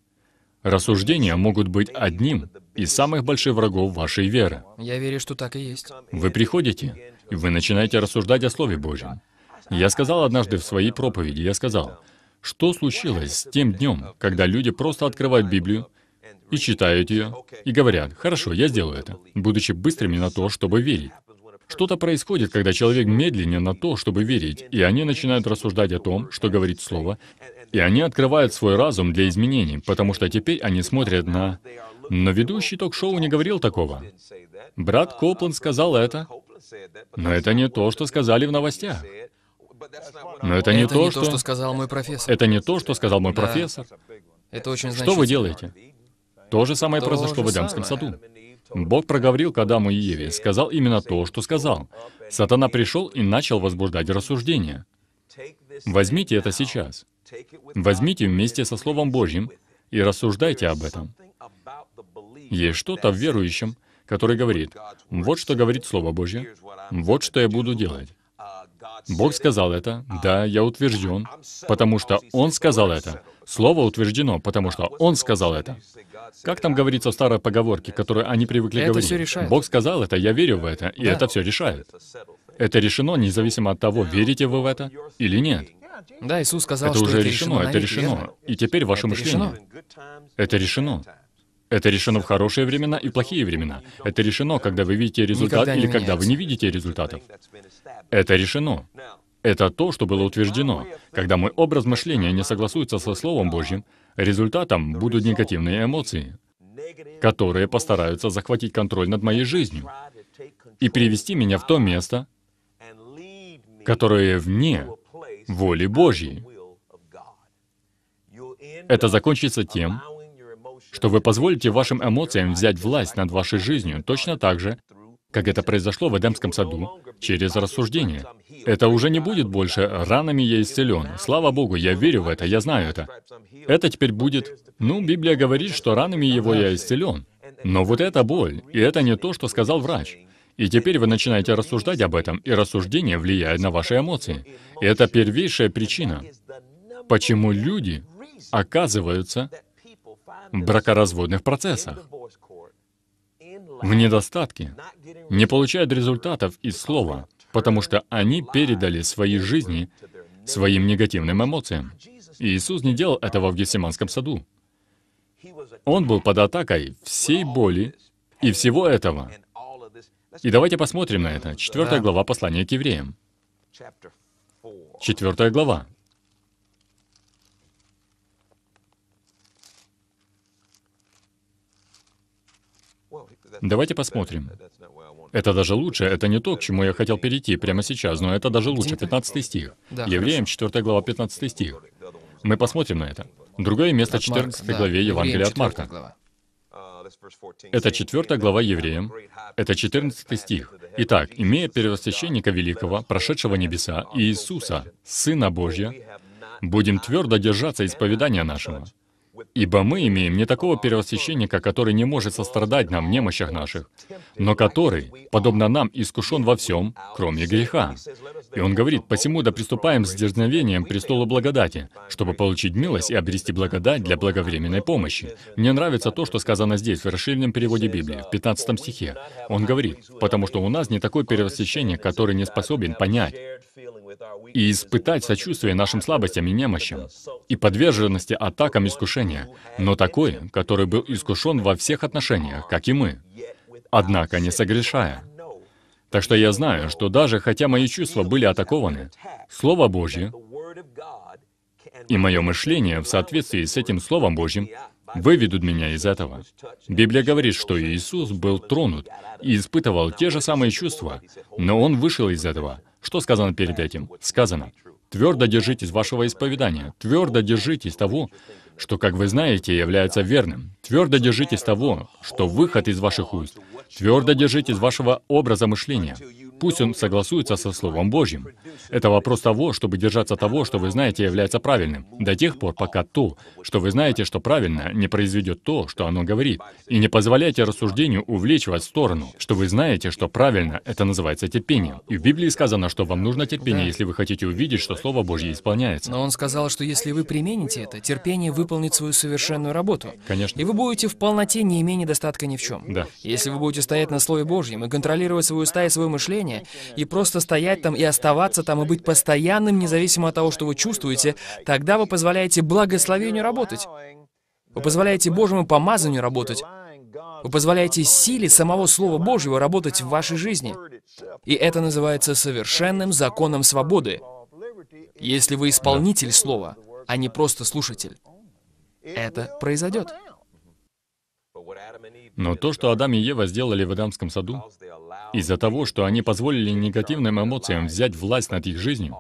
Рассуждения могут быть одним из самых больших врагов вашей веры. Я верю, что так и есть. Вы приходите, и вы начинаете рассуждать о Слове Божьем. Я сказал однажды в своей проповеди, я сказал, что случилось с тем днем, когда люди просто открывают Библию и читают ее, и говорят, «Хорошо, я сделаю это», будучи быстрыми на то, чтобы верить. Что-то происходит, когда человек медленнее на то, чтобы верить, и они начинают рассуждать о том, что говорит Слово, и они открывают свой разум для изменений, потому что теперь они смотрят на... Но ведущий ток-шоу не говорил такого. Брат Копланд сказал это, но это не то, что сказали в новостях. Но это не, это то, не что... то, что сказал мой профессор. Это не то, что сказал мой да. профессор. Это очень значительно. Что вы делаете? То же самое то произошло же в Эдамском саду. Бог проговорил к Адаму и Еве, сказал именно то, что сказал. Сатана пришел и начал возбуждать рассуждения. Возьмите это сейчас. Возьмите вместе со Словом Божьим и рассуждайте об этом. Есть что-то в верующем, который говорит, вот что говорит Слово Божье, вот что я буду делать. Бог сказал это, да, я утвержден, потому что Он сказал это. Слово утверждено, потому что Он сказал это. Как там говорится в старой поговорке, которую они привыкли это говорить? Все решает. Бог сказал это, я верю в это, и да. это все решает. Это решено независимо от того, верите вы в это или нет. Да, Иисус сказал, это что уже это решено, решено это решено. И теперь ваше это мышление. Решено. Это решено. Это решено в хорошие времена и плохие времена. Это решено, когда вы видите результат или когда вы не видите результатов. Это решено. Это то, что было утверждено. Когда мой образ мышления не согласуется со Словом Божьим, результатом будут негативные эмоции, которые постараются захватить контроль над моей жизнью и привести меня в то место, которое вне воли Божьей. Это закончится тем, что вы позволите вашим эмоциям взять власть над вашей жизнью точно так же, как это произошло в Эдемском саду, через рассуждение. Это уже не будет больше «ранами я исцелен». Слава Богу, я верю в это, я знаю это. Это теперь будет, ну, Библия говорит, что ранами его я исцелен. Но вот эта боль, и это не то, что сказал врач. И теперь вы начинаете рассуждать об этом, и рассуждение влияет на ваши эмоции. И это первейшая причина, почему люди оказываются в бракоразводных процессах, в недостатке, не получают результатов из слова, потому что они передали свои жизни своим негативным эмоциям. И Иисус не делал этого в Гефсиманском саду. Он был под атакой всей боли и всего этого. И давайте посмотрим на это. Четвертая глава послания к евреям. Четвертая глава. Давайте посмотрим. Это даже лучше, это не то, к чему я хотел перейти прямо сейчас, но это даже лучше, 15 стих. Евреям, 4 глава, 15 стих. Мы посмотрим на это. Другое место, 14 главе Евангелия от Марка. Это 4 глава Евреям, это 14 стих. Итак, имея первосвященника великого, прошедшего небеса, Иисуса, Сына Божья, будем твердо держаться исповедания нашего, Ибо мы имеем не такого первосвященника, который не может сострадать нам в немощах наших, но который, подобно нам, искушен во всем, кроме греха. И он говорит, «Посему да приступаем с дерзновением к престолу благодати, чтобы получить милость и обрести благодать для благовременной помощи». Мне нравится то, что сказано здесь, в расширенном переводе Библии, в 15 стихе. Он говорит, «Потому что у нас не такой первосвященник, который не способен понять, и испытать сочувствие нашим слабостям и немощам, и подверженности атакам искушения, но такой, который был искушен во всех отношениях, как и мы, однако не согрешая. Так что я знаю, что даже хотя мои чувства были атакованы, Слово Божье и мое мышление в соответствии с этим Словом Божьим выведут меня из этого. Библия говорит, что Иисус был тронут и испытывал те же самые чувства, но Он вышел из этого, что сказано перед этим? Сказано, твердо держитесь вашего исповедания, твердо держитесь того, что, как вы знаете, является верным. Твердо держитесь того, что выход из ваших уст. Твердо держитесь вашего образа мышления. Пусть он согласуется со Словом Божьим. Это вопрос того, чтобы держаться того, что вы знаете является правильным, до тех пор, пока то, что вы знаете, что правильно, не произведет то, что оно говорит. И не позволяйте рассуждению увлечь вас в сторону, что вы знаете, что правильно, это называется терпением. И в Библии сказано, что вам нужно терпение, да. если вы хотите увидеть, что Слово Божье исполняется. Но он сказал, что если вы примените это, терпение выполнит свою совершенную работу. Конечно. И вы будете в полноте, не имея недостатка ни в чем. Да. Если вы будете стоять на Слове Божьем и контролировать свою стаю и свое мышление, состояние. И просто стоять там и оставаться там, и быть постоянным, независимо от того, что вы чувствуете, тогда вы позволяете благословению работать. Вы позволяете Божьему помазанию работать. Вы позволяете силе самого Слова Божьего работать в вашей жизни. И это называется совершенным законом свободы, если вы исполнитель Слова, а не просто слушатель. Это произойдет. Но то, что Адам и Ева сделали в Эдамском саду, из-за того, что они позволили негативным эмоциям взять власть над их жизнью,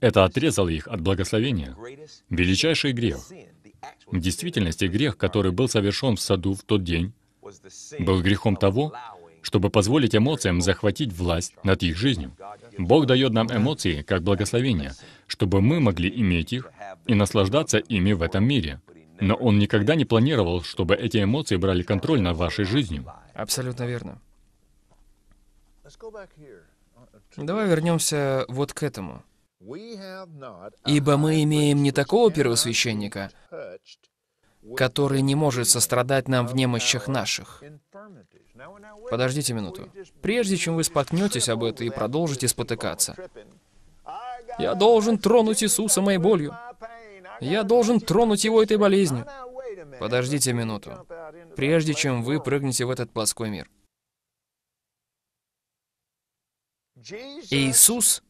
это отрезало их от благословения. Величайший грех. В действительности грех, который был совершен в саду в тот день, был грехом того, чтобы позволить эмоциям захватить власть над их жизнью. Бог дает нам эмоции как благословение, чтобы мы могли иметь их и наслаждаться ими в этом мире. Но он никогда не планировал, чтобы эти эмоции брали контроль над вашей жизнью. Абсолютно верно. Давай вернемся вот к этому. «Ибо мы имеем не такого первосвященника, который не может сострадать нам в немощах наших». Подождите минуту. Прежде чем вы споткнетесь об этом и продолжите спотыкаться, «Я должен тронуть Иисуса моей болью». Я должен тронуть его этой болезнью. Подождите минуту, прежде чем вы прыгнете в этот плоской мир. Иисус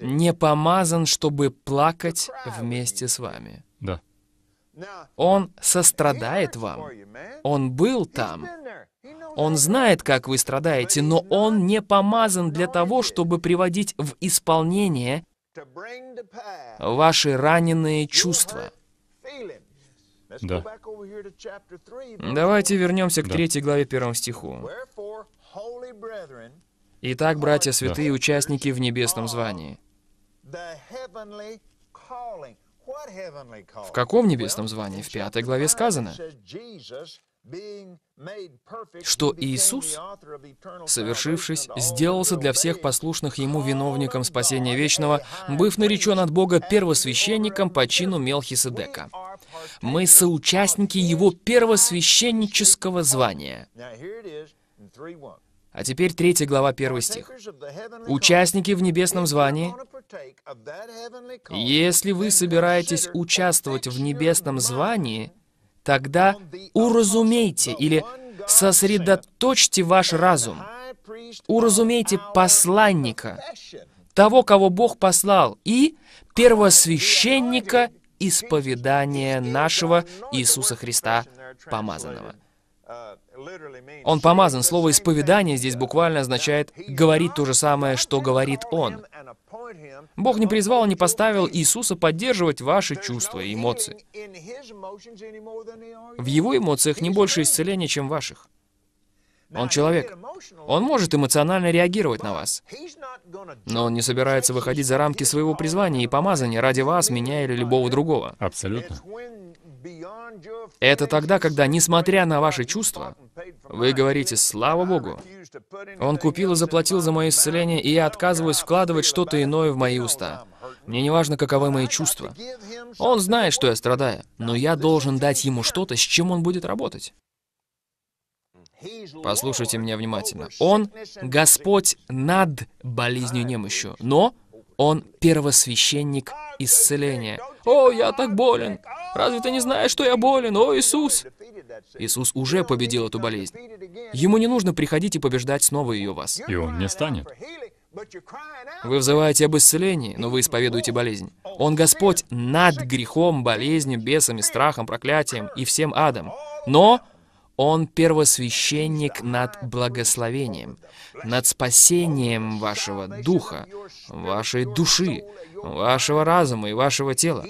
не помазан, чтобы плакать вместе с вами. Да. Он сострадает вам. Он был там. Он знает, как вы страдаете, но он не помазан для того, чтобы приводить в исполнение ваши раненые чувства. Да. Давайте вернемся к третьей главе первому стиху. Итак, братья святые, да. участники в небесном звании. В каком небесном звании? В пятой главе сказано что Иисус, совершившись, сделался для всех послушных Ему виновником спасения вечного, быв наречен от Бога первосвященником по чину Мелхиседека. Мы соучастники Его первосвященнического звания. А теперь 3 глава 1 стих. «Участники в небесном звании, если вы собираетесь участвовать в небесном звании, Тогда уразумейте или сосредоточьте ваш разум. Уразумейте посланника, того, кого Бог послал, и первосвященника исповедания нашего Иисуса Христа помазанного. Он помазан. Слово «исповедание» здесь буквально означает говорит то же самое, что говорит он». Бог не призвал, и не поставил Иисуса поддерживать ваши чувства и эмоции. В его эмоциях не больше исцеления, чем в ваших. Он человек. Он может эмоционально реагировать на вас. Но он не собирается выходить за рамки своего призвания и помазания ради вас, меня или любого другого. Абсолютно. Это тогда, когда, несмотря на ваши чувства, вы говорите «Слава Богу! Он купил и заплатил за мое исцеление, и я отказываюсь вкладывать что-то иное в мои уста. Мне не важно, каковы мои чувства. Он знает, что я страдаю, но я должен дать ему что-то, с чем он будет работать». Послушайте меня внимательно. Он — Господь над болезнью немощью, но он первосвященник исцеления. «О, я так болен! Разве ты не знаешь, что я болен? О, Иисус!» Иисус уже победил эту болезнь. Ему не нужно приходить и побеждать снова ее вас. И он не станет. Вы взываете об исцелении, но вы исповедуете болезнь. Он Господь над грехом, болезнью, бесами, страхом, проклятием и всем адом. Но он первосвященник над благословением, над спасением вашего духа, вашей души, вашего разума и вашего тела.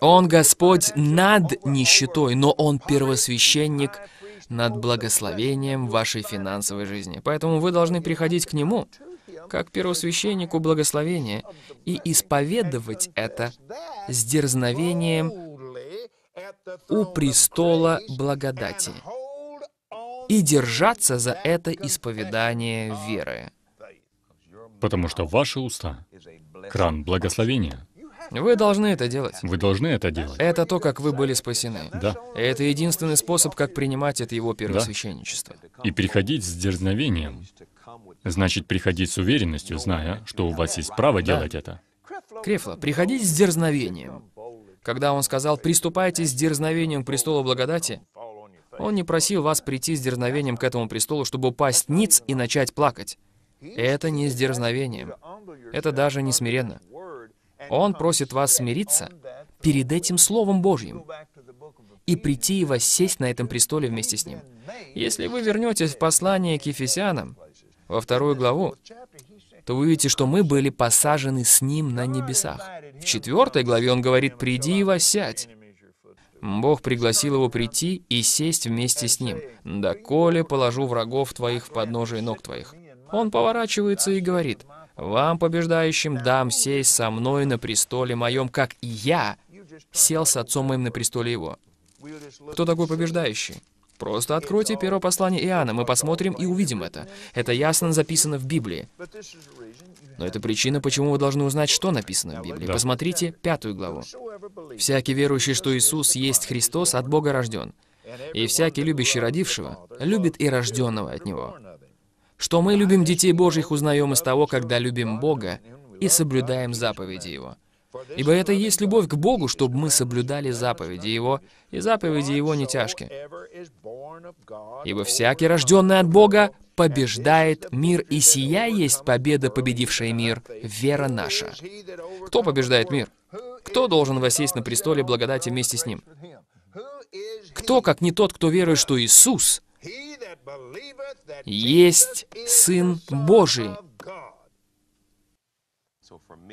Он Господь над нищетой, но Он первосвященник над благословением вашей финансовой жизни. Поэтому вы должны приходить к Нему, как первосвященнику благословения, и исповедовать это с дерзновением у престола благодати и держаться за это исповедание веры. Потому что ваши уста — кран благословения. Вы должны это делать. Вы должны это делать. Это то, как вы были спасены. Да. Это единственный способ, как принимать от его первосвященничества. Да. И приходить с дерзновением. Значит, приходить с уверенностью, зная, что у вас есть право да. делать это. Крефла, приходить с дерзновением. Когда он сказал «приступайте с дерзновением к престолу благодати», он не просил вас прийти с дерзновением к этому престолу, чтобы упасть ниц и начать плакать. Это не с дерзновением. Это даже не смиренно. Он просит вас смириться перед этим Словом Божьим и прийти и воссесть на этом престоле вместе с Ним. Если вы вернетесь в послание к Ефесянам, во вторую главу, то вы видите, что мы были посажены с Ним на небесах. В четвертой главе он говорит «Приди и восядь». Бог пригласил его прийти и сесть вместе с ним. «Доколе положу врагов твоих в подножие ног твоих». Он поворачивается и говорит, «Вам, побеждающим, дам сесть со мной на престоле моем, как и я сел с отцом моим на престоле его». Кто такой побеждающий? Просто откройте первое послание Иоанна, мы посмотрим и увидим это. Это ясно записано в Библии. Но это причина, почему вы должны узнать, что написано в Библии. Да. Посмотрите пятую главу. «Всякий верующий, что Иисус есть Христос, от Бога рожден. И всякий, любящий родившего, любит и рожденного от Него». Что мы любим детей Божьих, узнаем из того, когда любим Бога и соблюдаем заповеди Его. Ибо это и есть любовь к Богу, чтобы мы соблюдали заповеди Его, и заповеди Его не тяжкие. Ибо всякий, рожденный от Бога, побеждает мир, и сия есть победа, победившая мир, вера наша. Кто побеждает мир? Кто должен воссесть на престоле благодати вместе с Ним? Кто, как не тот, кто верует, что Иисус есть Сын Божий?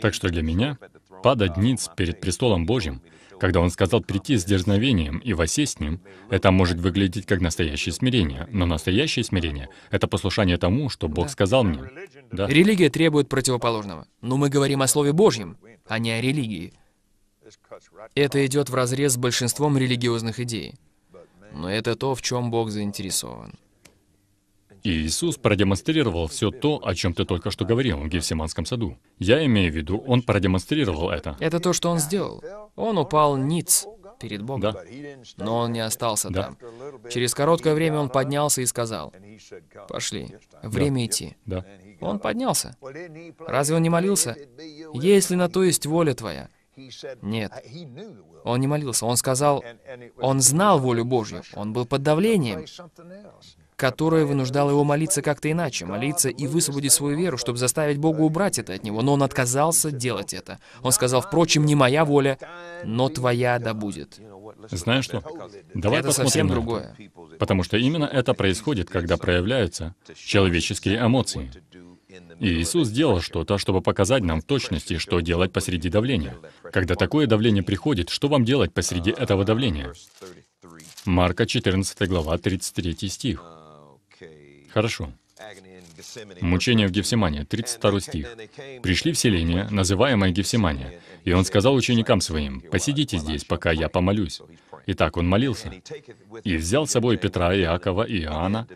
Так что для меня падать ниц перед престолом Божьим, когда он сказал прийти с дерзновением и восесть с ним, это может выглядеть как настоящее смирение. Но настоящее смирение — это послушание тому, что Бог сказал мне. Да. Религия требует противоположного. Но мы говорим о Слове Божьем, а не о религии. Это идет вразрез с большинством религиозных идей. Но это то, в чем Бог заинтересован. Иисус продемонстрировал все то, о чем ты только что говорил в Гефсиманском саду. Я имею в виду, Он продемонстрировал это. Это то, что Он сделал. Он упал ниц перед Богом. Да. Но он не остался да. там. Через короткое время он поднялся и сказал, «Пошли, время да. идти». Да. Он поднялся. Разве он не молился? «Если на то есть воля твоя». Нет, он не молился. Он сказал, он знал волю Божью, он был под давлением которое вынуждало его молиться как-то иначе, молиться и высвободить свою веру, чтобы заставить Бога убрать это от него, но он отказался делать это. Он сказал, «Впрочем, не моя воля, но твоя да будет». Знаешь что? Давай это посмотрим совсем другое. Это. Потому что именно это происходит, когда проявляются человеческие эмоции. И Иисус сделал что-то, чтобы показать нам в точности, что делать посреди давления. Когда такое давление приходит, что вам делать посреди этого давления? Марка 14 глава 33 стих. Хорошо. Мучение в Гефсимане, 32 стих. «Пришли в селение, называемое Гефсимане, и он сказал ученикам своим, «Посидите здесь, пока я помолюсь». Итак, он молился. «И взял с собой Петра, Иакова и Иоанна,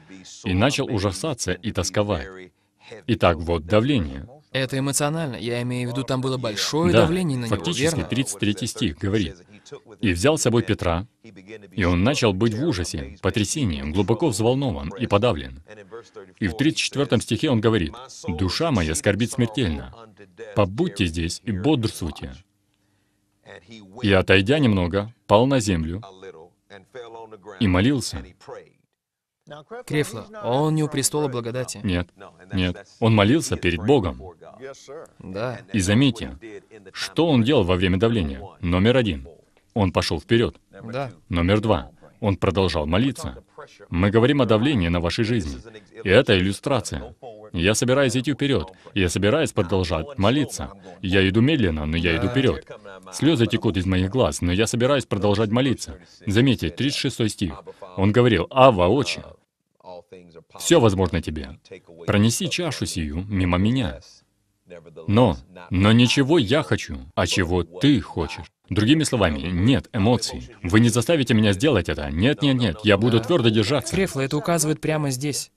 и начал ужасаться и тосковать». Итак, вот давление. Это эмоционально. Я имею в виду, там было большое да, давление на него, фактически, верно? 33 стих говорит, и взял с собой Петра, и он начал быть в ужасе, потрясении, глубоко взволнован и подавлен. И в 34 стихе он говорит, «Душа моя скорбит смертельно, побудьте здесь и бодрствуйте». И, отойдя немного, пал на землю и молился. Крефло, он не у престола благодати. Нет, нет. Он молился перед Богом. Да. И заметьте, что он делал во время давления? Номер один. Он пошел вперед. Да. Номер два. Он продолжал молиться. Мы говорим о давлении на вашей жизни. И это иллюстрация. Я собираюсь идти вперед. Я собираюсь продолжать молиться. Я иду медленно, но я иду вперед. Слезы текут из моих глаз, но я собираюсь продолжать молиться. Заметьте, 36 стих. Он говорил, «Ава, отче, все возможно тебе. Пронеси чашу сию мимо меня. Но, но ничего я хочу, а чего ты хочешь. Другими словами, нет эмоций. Вы не заставите меня сделать это. Нет, нет, нет, я буду твердо держаться. Крефло это указывает прямо здесь,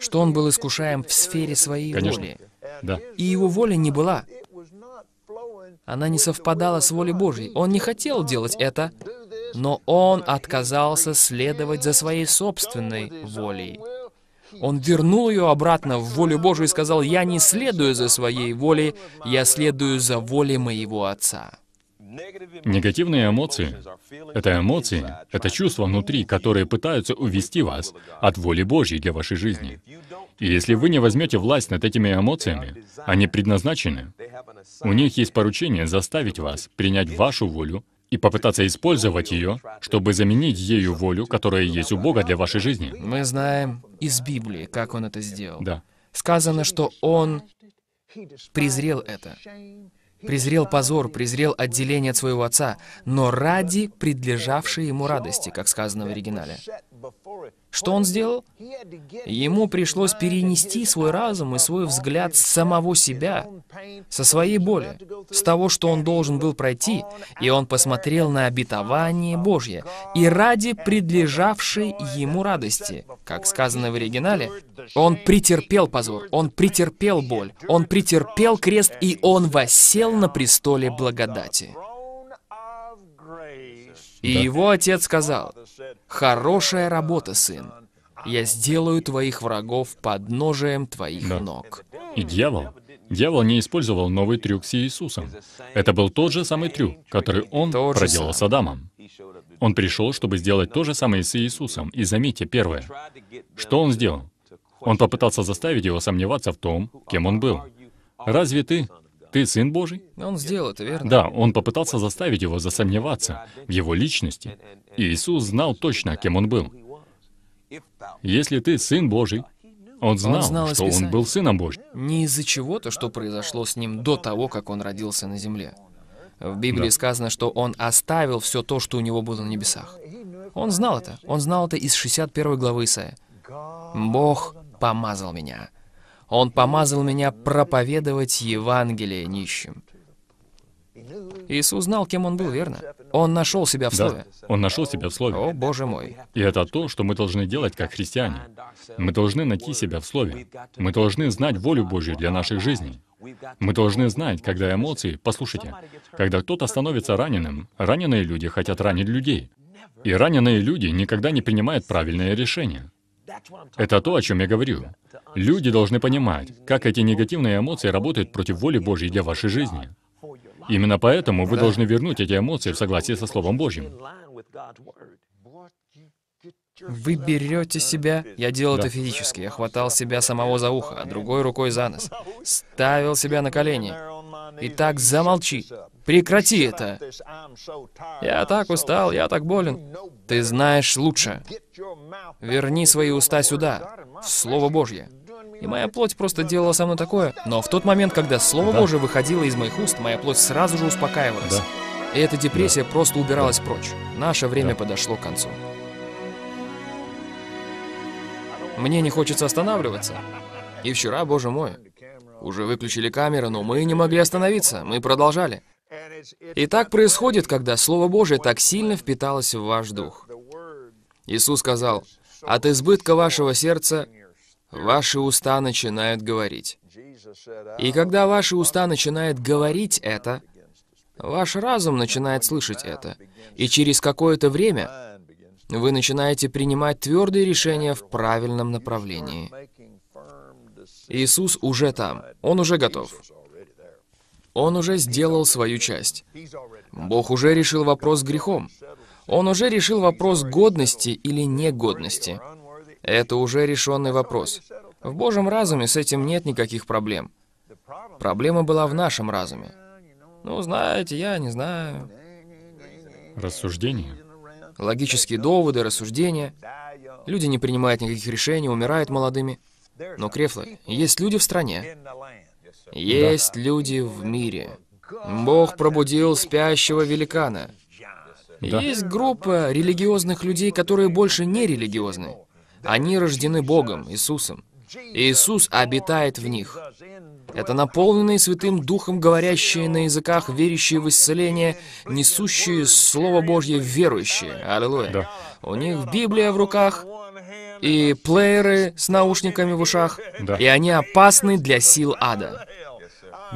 что он был искушаем в сфере своей Конечно. воли. Да. И его воля не была. Она не совпадала с волей Божьей. Он не хотел делать это, но он отказался следовать за своей собственной волей. Он вернул ее обратно в волю Божию и сказал, «Я не следую за своей волей, я следую за волей моего Отца». Негативные эмоции — это эмоции, это чувства внутри, которые пытаются увести вас от воли Божьей для вашей жизни. И если вы не возьмете власть над этими эмоциями, они предназначены. У них есть поручение заставить вас принять вашу волю и попытаться использовать ее, чтобы заменить ею волю, которая есть у Бога для вашей жизни. Мы знаем из Библии, как он это сделал. Да. Сказано, что он презрел это. Презрел позор, презрел отделение от своего отца, но ради предлежавшей ему радости, как сказано в оригинале. Что он сделал? Ему пришлось перенести свой разум и свой взгляд с самого себя, со своей боли, с того, что он должен был пройти, и он посмотрел на обетование Божье и ради предлежавшей ему радости, как сказано в оригинале, он претерпел позор, он претерпел боль, он претерпел крест, и он восел на престоле благодати. И его отец сказал, Хорошая работа, сын. Я сделаю твоих врагов подножием твоих да. ног. И дьявол, дьявол не использовал новый трюк с Иисусом. Это был тот же самый трюк, который он тот проделал с Адамом. Он пришел, чтобы сделать то же самое с Иисусом. И заметьте, первое, что он сделал? Он попытался заставить его сомневаться в том, кем он был. «Разве ты ты сын Божий? Он сделал это, верно? Да, он попытался заставить его засомневаться в его личности. И Иисус знал точно, кем он был. Если ты сын Божий, он знал, он знал что он был сыном Божьим. Не из-за чего-то, что произошло с ним до того, как он родился на земле. В Библии да. сказано, что он оставил все то, что у него было на небесах. Он знал это. Он знал это из 61 главы Исаия. «Бог помазал меня». Он помазал меня проповедовать Евангелие нищим. Иисус знал, кем он был, верно? Он нашел себя в Слове. Да, он нашел себя в Слове. О, Боже мой. И это то, что мы должны делать как христиане. Мы должны найти себя в Слове. Мы должны знать волю Божью для наших жизней. Мы должны знать, когда эмоции... Послушайте, когда кто-то становится раненым, раненые люди хотят ранить людей. И раненые люди никогда не принимают правильное решение. Это то, о чем я говорю. Люди должны понимать, как эти негативные эмоции работают против воли Божьей для вашей жизни. Именно поэтому вы должны вернуть эти эмоции в согласии со Словом Божьим. Вы берете себя... Я делал да. это физически. Я хватал себя самого за ухо, а другой рукой за нос. Ставил себя на колени. Итак, замолчи. Прекрати это. Я так устал, я так болен. Ты знаешь лучше. Верни свои уста сюда, в Слово Божье. И моя плоть просто делала со мной такое. Но в тот момент, когда Слово да. Божие выходило из моих уст, моя плоть сразу же успокаивалась. Да. И эта депрессия да. просто убиралась да. прочь. Наше время да. подошло к концу. Мне не хочется останавливаться. И вчера, боже мой, уже выключили камеры, но мы не могли остановиться, мы продолжали. И так происходит, когда Слово Божие так сильно впиталось в ваш дух. Иисус сказал, «От избытка вашего сердца ваши уста начинают говорить». И когда ваши уста начинают говорить это, ваш разум начинает слышать это, и через какое-то время вы начинаете принимать твердые решения в правильном направлении. Иисус уже там. Он уже готов. Он уже сделал свою часть. Бог уже решил вопрос с грехом. Он уже решил вопрос годности или негодности. Это уже решенный вопрос. В Божьем разуме с этим нет никаких проблем. Проблема была в нашем разуме. Ну, знаете, я не знаю. Рассуждения? Логические доводы, рассуждения. Люди не принимают никаких решений, умирают молодыми. Но, Крефлы, есть люди в стране. Есть люди в мире. Бог пробудил спящего великана. Да. Есть группа религиозных людей, которые больше не религиозны. Они рождены Богом, Иисусом. Иисус обитает в них. Это наполненные Святым Духом, говорящие на языках, верящие в исцеление, несущие Слово Божье верующие. Аллилуйя. Да. У них Библия в руках, и плееры с наушниками в ушах, да. и они опасны для сил ада.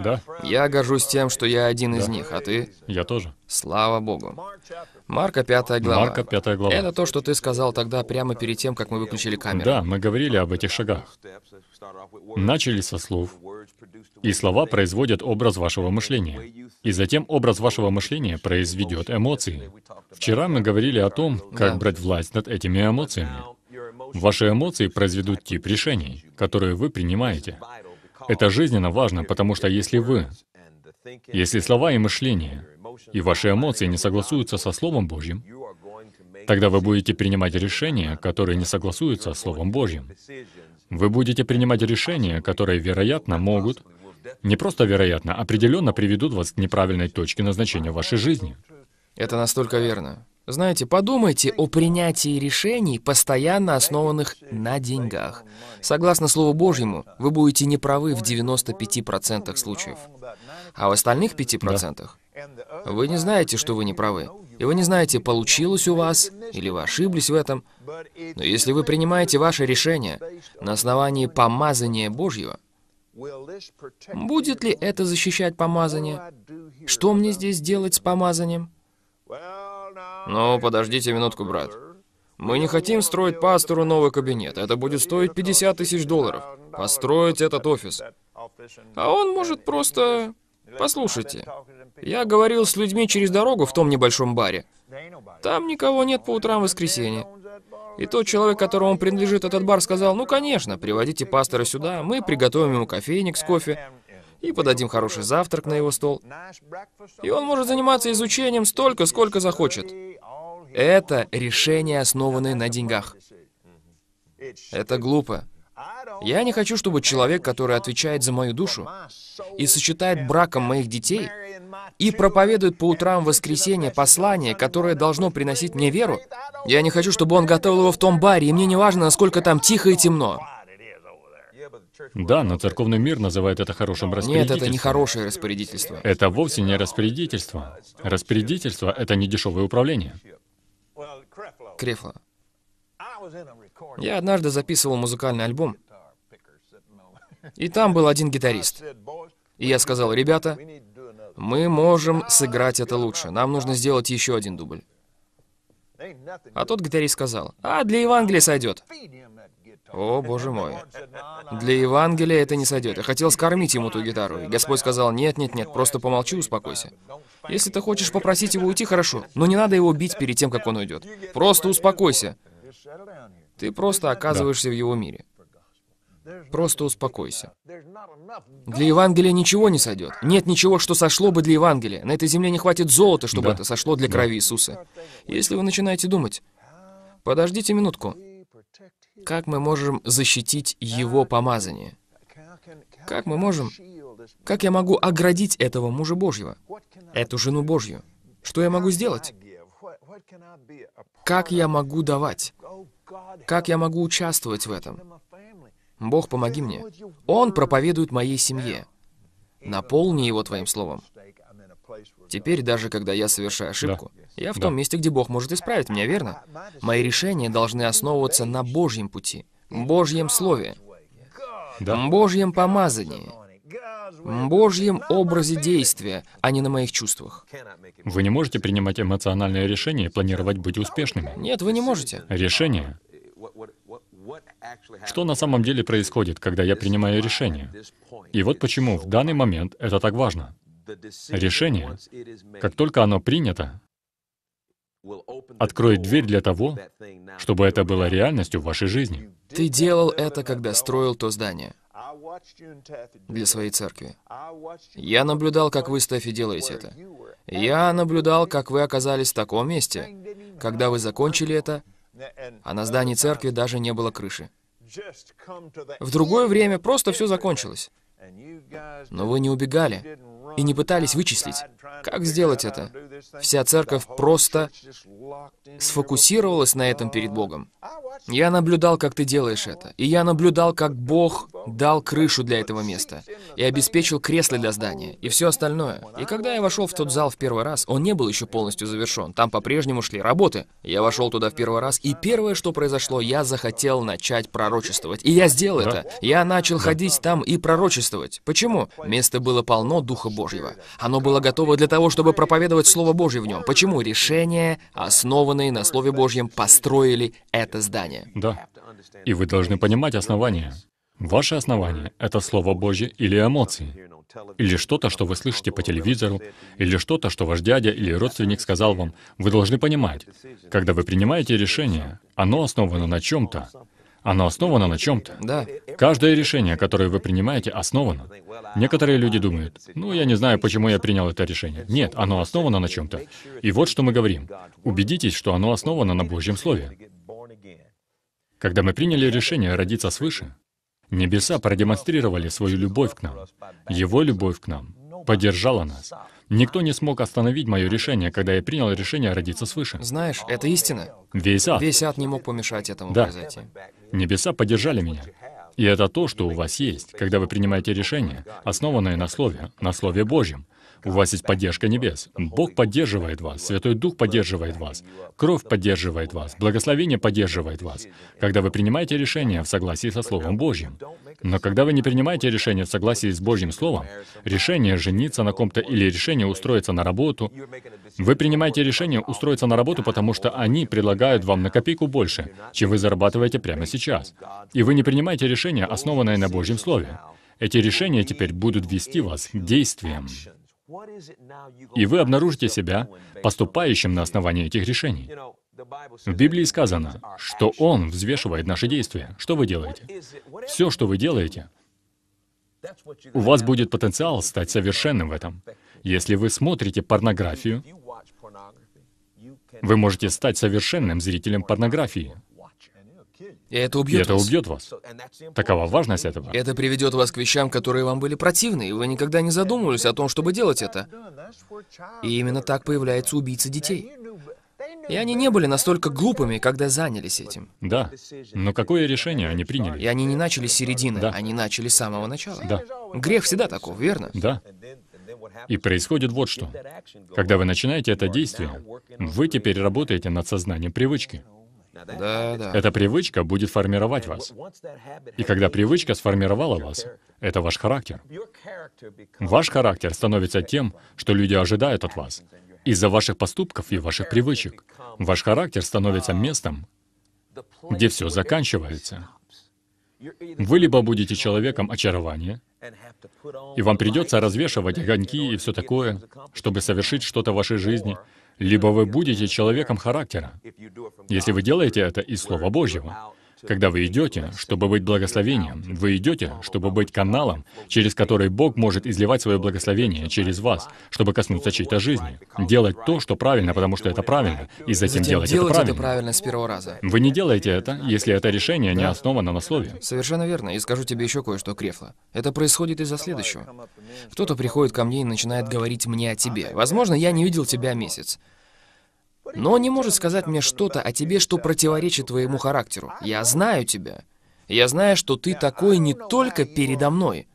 Да. Я горжусь тем, что я один да. из них, а ты? Я тоже. Слава Богу. Марка 5 глава. Марка 5 глава. Это то, что ты сказал тогда, прямо перед тем, как мы выключили камеру. Да, мы говорили об этих шагах. Начали со слов, и слова производят образ вашего мышления. И затем образ вашего мышления произведет эмоции. Вчера мы говорили о том, как да. брать власть над этими эмоциями. Ваши эмоции произведут тип решений, которые вы принимаете. Это жизненно важно, потому что если вы, если слова и мышление, и ваши эмоции не согласуются со Словом Божьим, тогда вы будете принимать решения, которые не согласуются с Словом Божьим. Вы будете принимать решения, которые, вероятно, могут, не просто вероятно, определенно приведут вас к неправильной точке назначения вашей жизни. Это настолько верно. Знаете, подумайте о принятии решений, постоянно основанных на деньгах. Согласно Слову Божьему, вы будете неправы в 95% случаев. А в остальных 5% да. вы не знаете, что вы неправы. И вы не знаете, получилось у вас, или вы ошиблись в этом. Но если вы принимаете ваше решение на основании помазания Божьего, будет ли это защищать помазание? Что мне здесь делать с помазанием? Ну, подождите минутку, брат. Мы не хотим строить пастору новый кабинет. Это будет стоить 50 тысяч долларов. Построить этот офис. А он может просто... Послушайте, я говорил с людьми через дорогу в том небольшом баре. Там никого нет по утрам в воскресенье. И тот человек, которому принадлежит этот бар, сказал, ну, конечно, приводите пастора сюда, мы приготовим ему кофейник с кофе, и подадим хороший завтрак на его стол. И он может заниматься изучением столько, сколько захочет. Это решение основанное на деньгах. Это глупо. Я не хочу, чтобы человек, который отвечает за мою душу и сочетает браком моих детей, и проповедует по утрам в воскресенье послание, которое должно приносить мне веру, я не хочу, чтобы он готовил его в том баре, и мне не важно, насколько там тихо и темно. Да, но церковный мир называет это хорошим распорядительством. Нет, это не хорошее распорядительство. Это вовсе не распорядительство. Распорядительство — это не дешевое управление. Крефло. Я однажды записывал музыкальный альбом, и там был один гитарист. И я сказал, ребята, мы можем сыграть это лучше, нам нужно сделать еще один дубль. А тот гитарист сказал, а для Евангелия сойдет. О, боже мой. Для Евангелия это не сойдет. Я хотел скормить ему ту гитару. И Господь сказал, нет, нет, нет, просто помолчи, успокойся. Если ты хочешь попросить его уйти, хорошо. Но не надо его бить перед тем, как он уйдет. Просто успокойся. Ты просто оказываешься да. в его мире. Просто успокойся. Для Евангелия ничего не сойдет. Нет ничего, что сошло бы для Евангелия. На этой земле не хватит золота, чтобы да. это сошло для да. крови Иисуса. Если вы начинаете думать, подождите минутку, как мы можем защитить его помазание? Как мы можем? Как я могу оградить этого мужа Божьего, эту жену Божью? Что я могу сделать? Как я могу давать? Как я могу участвовать в этом? Бог, помоги мне. Он проповедует моей семье. Наполни его Твоим Словом. Теперь, даже когда я совершаю ошибку, да. я в да. том месте, где Бог может исправить меня, верно? Мои решения должны основываться на Божьем пути, Божьем Слове, да. Божьем помазании, Божьем образе действия, а не на моих чувствах. Вы не можете принимать эмоциональные решения и планировать быть успешными. Нет, вы не можете. Решение что на самом деле происходит, когда я принимаю решение? И вот почему в данный момент это так важно. Решение, как только оно принято, откроет дверь для того, чтобы это было реальностью в вашей жизни. Ты делал это, когда строил то здание для своей церкви. Я наблюдал, как вы, Стефи, делаете это. Я наблюдал, как вы оказались в таком месте. Когда вы закончили это, а на здании церкви даже не было крыши. В другое время просто все закончилось. Но вы не убегали и не пытались вычислить. Как сделать это? Вся церковь просто сфокусировалась на этом перед Богом. Я наблюдал, как ты делаешь это, и я наблюдал, как Бог дал крышу для этого места, и обеспечил кресло для здания, и все остальное. И когда я вошел в тот зал в первый раз, он не был еще полностью завершен, там по-прежнему шли работы. Я вошел туда в первый раз, и первое, что произошло, я захотел начать пророчествовать. И я сделал это. Я начал ходить там и пророчествовать. Почему? Место было полно Духа Бога. Божьего. Оно было готово для того, чтобы проповедовать Слово Божье в нем. Почему решения, основанные на Слове Божьем, построили это здание? Да. И вы должны понимать основания. Ваше основание — это Слово Божье или эмоции, или что-то, что вы слышите по телевизору, или что-то, что ваш дядя или родственник сказал вам. Вы должны понимать, когда вы принимаете решение, оно основано на чем-то, оно основано на чем-то. Да. Каждое решение, которое вы принимаете, основано. Некоторые люди думают, ну, я не знаю, почему я принял это решение. Нет, оно основано на чем-то. И вот что мы говорим. Убедитесь, что оно основано на Божьем Слове. Когда мы приняли решение родиться свыше, небеса продемонстрировали свою любовь к нам. Его любовь к нам поддержала нас. Никто не смог остановить мое решение, когда я принял решение родиться свыше. Знаешь, это истина. Весь ад. Весь ад не мог помешать этому да. произойти. Небеса поддержали меня. И это то, что у вас есть, когда вы принимаете решение, основанное на Слове, на Слове Божьем. У вас есть поддержка небес. Бог поддерживает вас, Святой Дух поддерживает вас, кровь поддерживает вас, благословение поддерживает вас, когда вы принимаете решение в согласии со Словом Божьим. Но когда вы не принимаете решение в согласии с Божьим Словом, решение жениться на ком-то или решение устроиться на работу, вы принимаете решение устроиться на работу, потому что они предлагают вам на копейку больше, чем вы зарабатываете прямо сейчас. И вы не принимаете решение, основанное на Божьем Слове. Эти решения теперь будут вести вас к действиям. И вы обнаружите себя поступающим на основании этих решений. В Библии сказано, что Он взвешивает наши действия. Что вы делаете? Все, что вы делаете, у вас будет потенциал стать совершенным в этом. Если вы смотрите порнографию, вы можете стать совершенным зрителем порнографии. И это убьет и это вас. убьет вас. Такова важность этого. Это приведет вас к вещам, которые вам были противны, и вы никогда не задумывались о том, чтобы делать это. И именно так появляется убийца детей. И они не были настолько глупыми, когда занялись этим. Да. Но какое решение они приняли? И они не начали с середины, да. они начали с самого начала. Да. Грех всегда таков, верно? Да. И происходит вот что. Когда вы начинаете это действие, вы теперь работаете над сознанием привычки. Да, да. Эта привычка будет формировать вас. И когда привычка сформировала вас, это ваш характер. Ваш характер становится тем, что люди ожидают от вас, из-за ваших поступков и ваших привычек. Ваш характер становится местом, где все заканчивается. Вы либо будете человеком очарования, и вам придется развешивать огоньки и все такое, чтобы совершить что-то в вашей жизни, либо вы будете человеком характера, если вы делаете это из Слова Божьего. Когда вы идете, чтобы быть благословением, вы идете, чтобы быть каналом, через который Бог может изливать свое благословение через вас, чтобы коснуться чьей-то жизни. Делать то, что правильно, потому что это правильно, и затем, затем делать, делать это, правильно. это правильно с первого раза. Вы не делаете это, если это решение да. не основано на слове. Совершенно верно. И скажу тебе еще кое-что, Крефла. Это происходит из-за следующего. Кто-то приходит ко мне и начинает говорить мне о тебе. Возможно, я не видел тебя месяц. Но он не может сказать мне что-то о тебе, что противоречит твоему характеру. Я знаю тебя. Я знаю, что ты такой не только передо мной,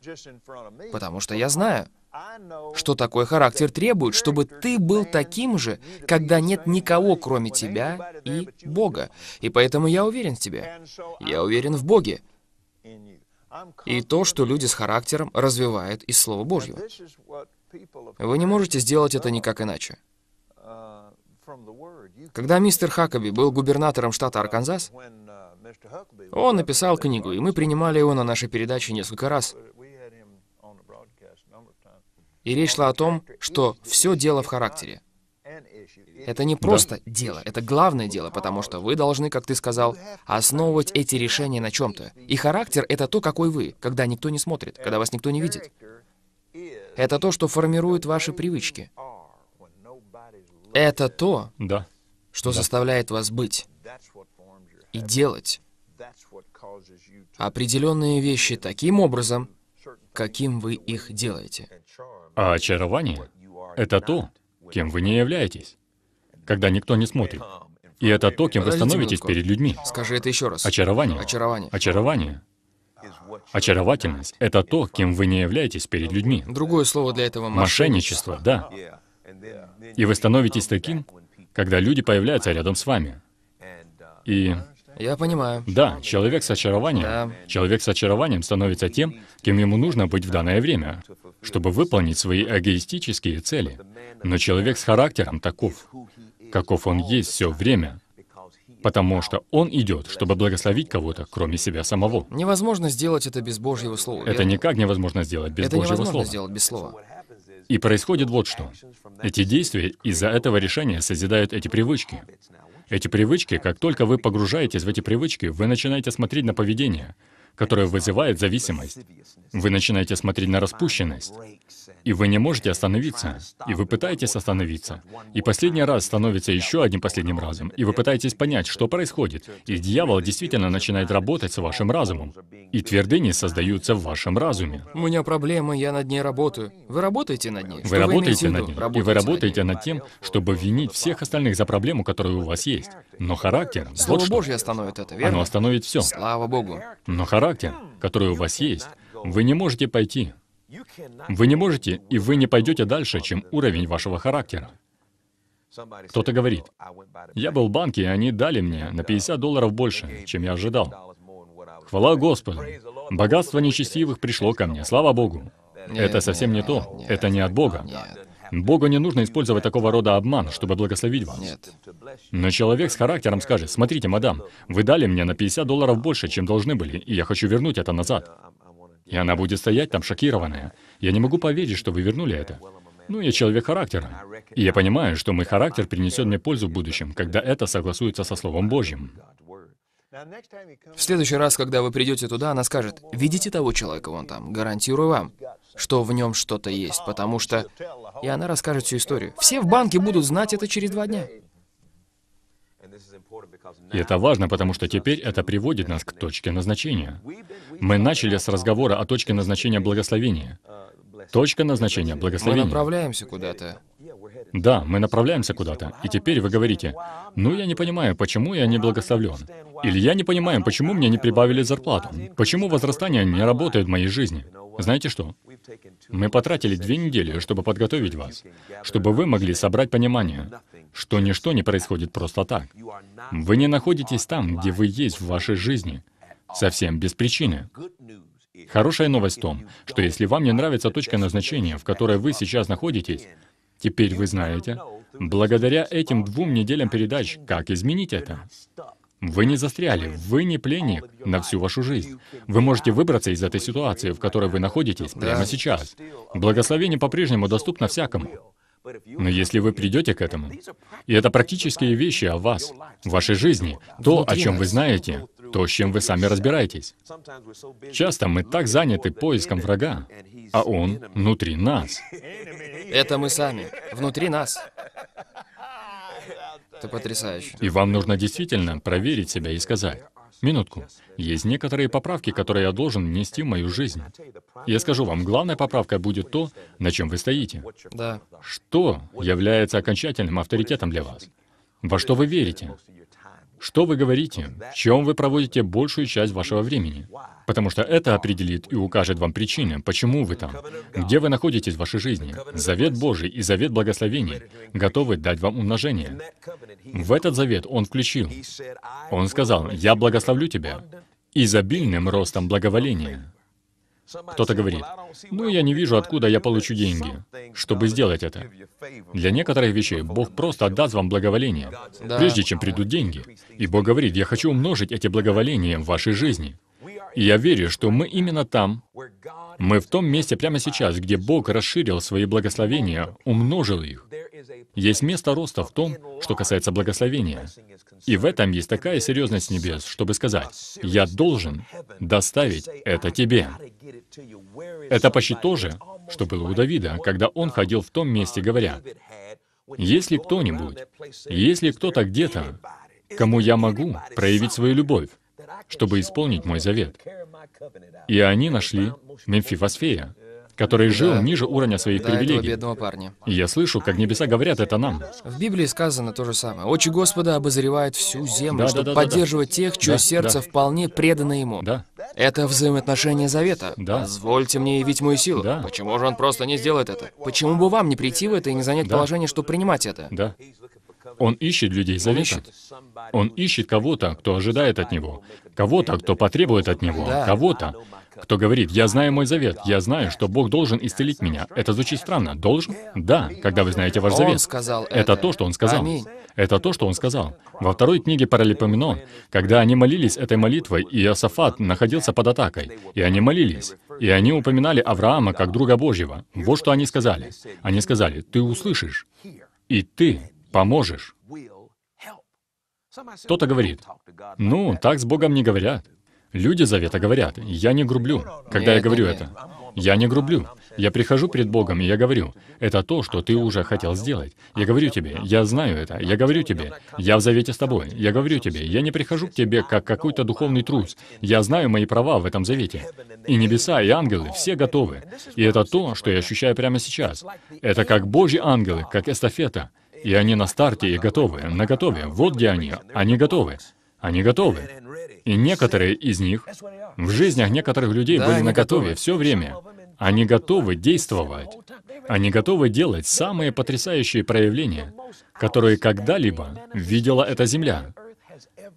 потому что я знаю, что такой характер требует, чтобы ты был таким же, когда нет никого, кроме тебя и Бога. И поэтому я уверен в тебе. Я уверен в Боге. И то, что люди с характером развивают из Слова Божьего. Вы не можете сделать это никак иначе. Когда мистер Хакаби был губернатором штата Арканзас, он написал книгу, и мы принимали его на нашей передаче несколько раз. И речь шла о том, что все дело в характере. Это не просто да. дело, это главное дело, потому что вы должны, как ты сказал, основывать эти решения на чем-то. И характер — это то, какой вы, когда никто не смотрит, когда вас никто не видит. Это то, что формирует ваши привычки. Это то, да что заставляет вас быть и делать определенные вещи таким образом, каким вы их делаете. А очарование — это то, кем вы не являетесь, когда никто не смотрит. И это то, кем вы становитесь перед людьми. Скажи это еще раз. Очарование. Очарование. Очарование. Очаровательность — это то, кем вы не являетесь перед людьми. Другое слово для этого — мошенничество. Мошенничество, да. И вы становитесь таким, когда люди появляются рядом с вами. И... Я понимаю. Да, человек с очарованием. Да. Человек с очарованием становится тем, кем ему нужно быть в данное время, чтобы выполнить свои эгоистические цели. Но человек с характером таков, каков он есть все время, потому что он идет, чтобы благословить кого-то, кроме себя самого. Невозможно сделать это без Божьего Слова. Это никак невозможно сделать без это Божьего Слова. Это невозможно сделать без Слова. И происходит вот что. Эти действия из-за этого решения созидают эти привычки. Эти привычки, как только вы погружаетесь в эти привычки, вы начинаете смотреть на поведение, которое вызывает зависимость. Вы начинаете смотреть на распущенность, и вы не можете остановиться, и вы пытаетесь остановиться. И последний раз становится еще одним последним разом, и вы пытаетесь понять, что происходит. И дьявол действительно начинает работать с вашим разумом. И твердыни создаются в вашем разуме. У меня проблемы, я над ней работаю. Вы работаете над ней? Вы что работаете вы над ней, работаете и вы работаете над, над тем, чтобы винить всех остальных за проблему, которая у вас есть. Но характер, Слово вот Божье остановит это, верно? Оно остановит все. Слава Богу. Но характер характер, который у вас есть, вы не можете пойти. Вы не можете, и вы не пойдете дальше, чем уровень вашего характера. Кто-то говорит, я был в банке, и они дали мне на 50 долларов больше, чем я ожидал. Хвала Господу! Богатство нечестивых пришло ко мне, слава Богу. Нет, это совсем не то. Нет, это не от Бога. Нет. Богу не нужно использовать такого рода обман, чтобы благословить вас. Нет. Но человек с характером скажет, смотрите, мадам, вы дали мне на 50 долларов больше, чем должны были, и я хочу вернуть это назад. И она будет стоять там шокированная. Я не могу поверить, что вы вернули это. Ну, я человек характера. И я понимаю, что мой характер принесет мне пользу в будущем, когда это согласуется со Словом Божьим. В следующий раз, когда вы придете туда, она скажет, «Видите того человека вон там? Гарантирую вам, что в нем что-то есть, потому что и она расскажет всю историю. Все в банке будут знать это через два дня. И это важно, потому что теперь это приводит нас к точке назначения. Мы начали с разговора о точке назначения благословения. Точка назначения, благословение. Мы направляемся куда-то. Да, мы направляемся куда-то. И теперь вы говорите, ну я не понимаю, почему я не благословлен. Или я не понимаю, почему мне не прибавили зарплату. Почему возрастание не работает в моей жизни. Знаете что? Мы потратили две недели, чтобы подготовить вас, чтобы вы могли собрать понимание, что ничто не происходит просто так. Вы не находитесь там, где вы есть в вашей жизни, совсем без причины. Хорошая новость в том, что если вам не нравится точка назначения, в которой вы сейчас находитесь, теперь вы знаете, благодаря этим двум неделям передач, как изменить это. Вы не застряли, вы не пленник на всю вашу жизнь. Вы можете выбраться из этой ситуации, в которой вы находитесь прямо сейчас. Благословение по-прежнему доступно всякому. Но если вы придете к этому, и это практические вещи о вас, вашей жизни, то, о чем вы знаете, то, с чем вы сами разбираетесь. Часто мы так заняты поиском врага, а он внутри нас. Это мы сами, внутри нас. Это потрясающе. И вам нужно действительно проверить себя и сказать, Минутку. Есть некоторые поправки, которые я должен внести в мою жизнь. Я скажу вам, главная поправка будет то, на чем вы стоите. Да. Что является окончательным авторитетом для вас? Во что вы верите? Что вы говорите? В чем вы проводите большую часть вашего времени? Потому что это определит и укажет вам причины, почему вы там, где вы находитесь в вашей жизни. Завет Божий и завет благословений готовы дать вам умножение. В этот завет Он включил. Он сказал, «Я благословлю тебя изобильным ростом благоволения». Кто-то говорит, «Ну, я не вижу, откуда я получу деньги, чтобы сделать это». Для некоторых вещей Бог просто отдаст вам благоволение, да. прежде чем придут деньги. И Бог говорит, «Я хочу умножить эти благоволения в вашей жизни». И я верю, что мы именно там. Мы в том месте прямо сейчас, где Бог расширил свои благословения, умножил их. Есть место роста в том, что касается благословения. И в этом есть такая серьезность небес, чтобы сказать, «Я должен доставить это тебе». Это почти то же, что было у Давида, когда он ходил в том месте, говоря, «Если кто-нибудь, если кто-то где-то, кому я могу проявить свою любовь, чтобы исполнить мой завет. И они нашли Мемфифосфея, который жил да. ниже уровня своих да, привилегий. бедного парня. И я слышу, как небеса говорят это нам. В Библии сказано то же самое. Очи Господа обозревает всю землю, да, чтобы да, да, поддерживать да, тех, чье да, сердце да. вполне предано Ему. Да. Это взаимоотношение завета. Да. Позвольте мне явить мою силу. Да. Почему же он просто не сделает это? Почему бы вам не прийти в это и не занять да. положение, чтобы принимать это? Да. Он ищет людей завета. Он ищет кого-то, кто ожидает от него, кого-то, кто потребует от него, кого-то, кто говорит, «Я знаю мой завет, я знаю, что Бог должен исцелить меня». Это звучит странно. Должен? Да, когда вы знаете ваш завет. сказал это. то, что он сказал. Это то, что он сказал. Во второй книге Паралипоменон, когда они молились этой молитвой, и Иосафат находился под атакой, и они молились, и они упоминали Авраама как друга Божьего. Вот что они сказали. Они сказали, «Ты услышишь, и ты поможешь. Кто-то говорит, ну, так с Богом не говорят. Люди завета говорят, я не грублю, когда я говорю это. Я не грублю. Я прихожу перед Богом, и я говорю, это то, что ты уже хотел сделать. Я говорю тебе, я знаю это, я говорю тебе, я в завете с тобой, я говорю тебе, я не прихожу к тебе как какой-то духовный трус. Я знаю мои права в этом завете. И небеса, и ангелы, все готовы. И это то, что я ощущаю прямо сейчас. Это как Божьи ангелы, как эстафета. И они на старте и готовы, на готове. Вот где они. Они готовы. Они готовы. И некоторые из них, в жизнях некоторых людей были на готове все время. Они готовы действовать. Они готовы делать самые потрясающие проявления, которые когда-либо видела эта Земля.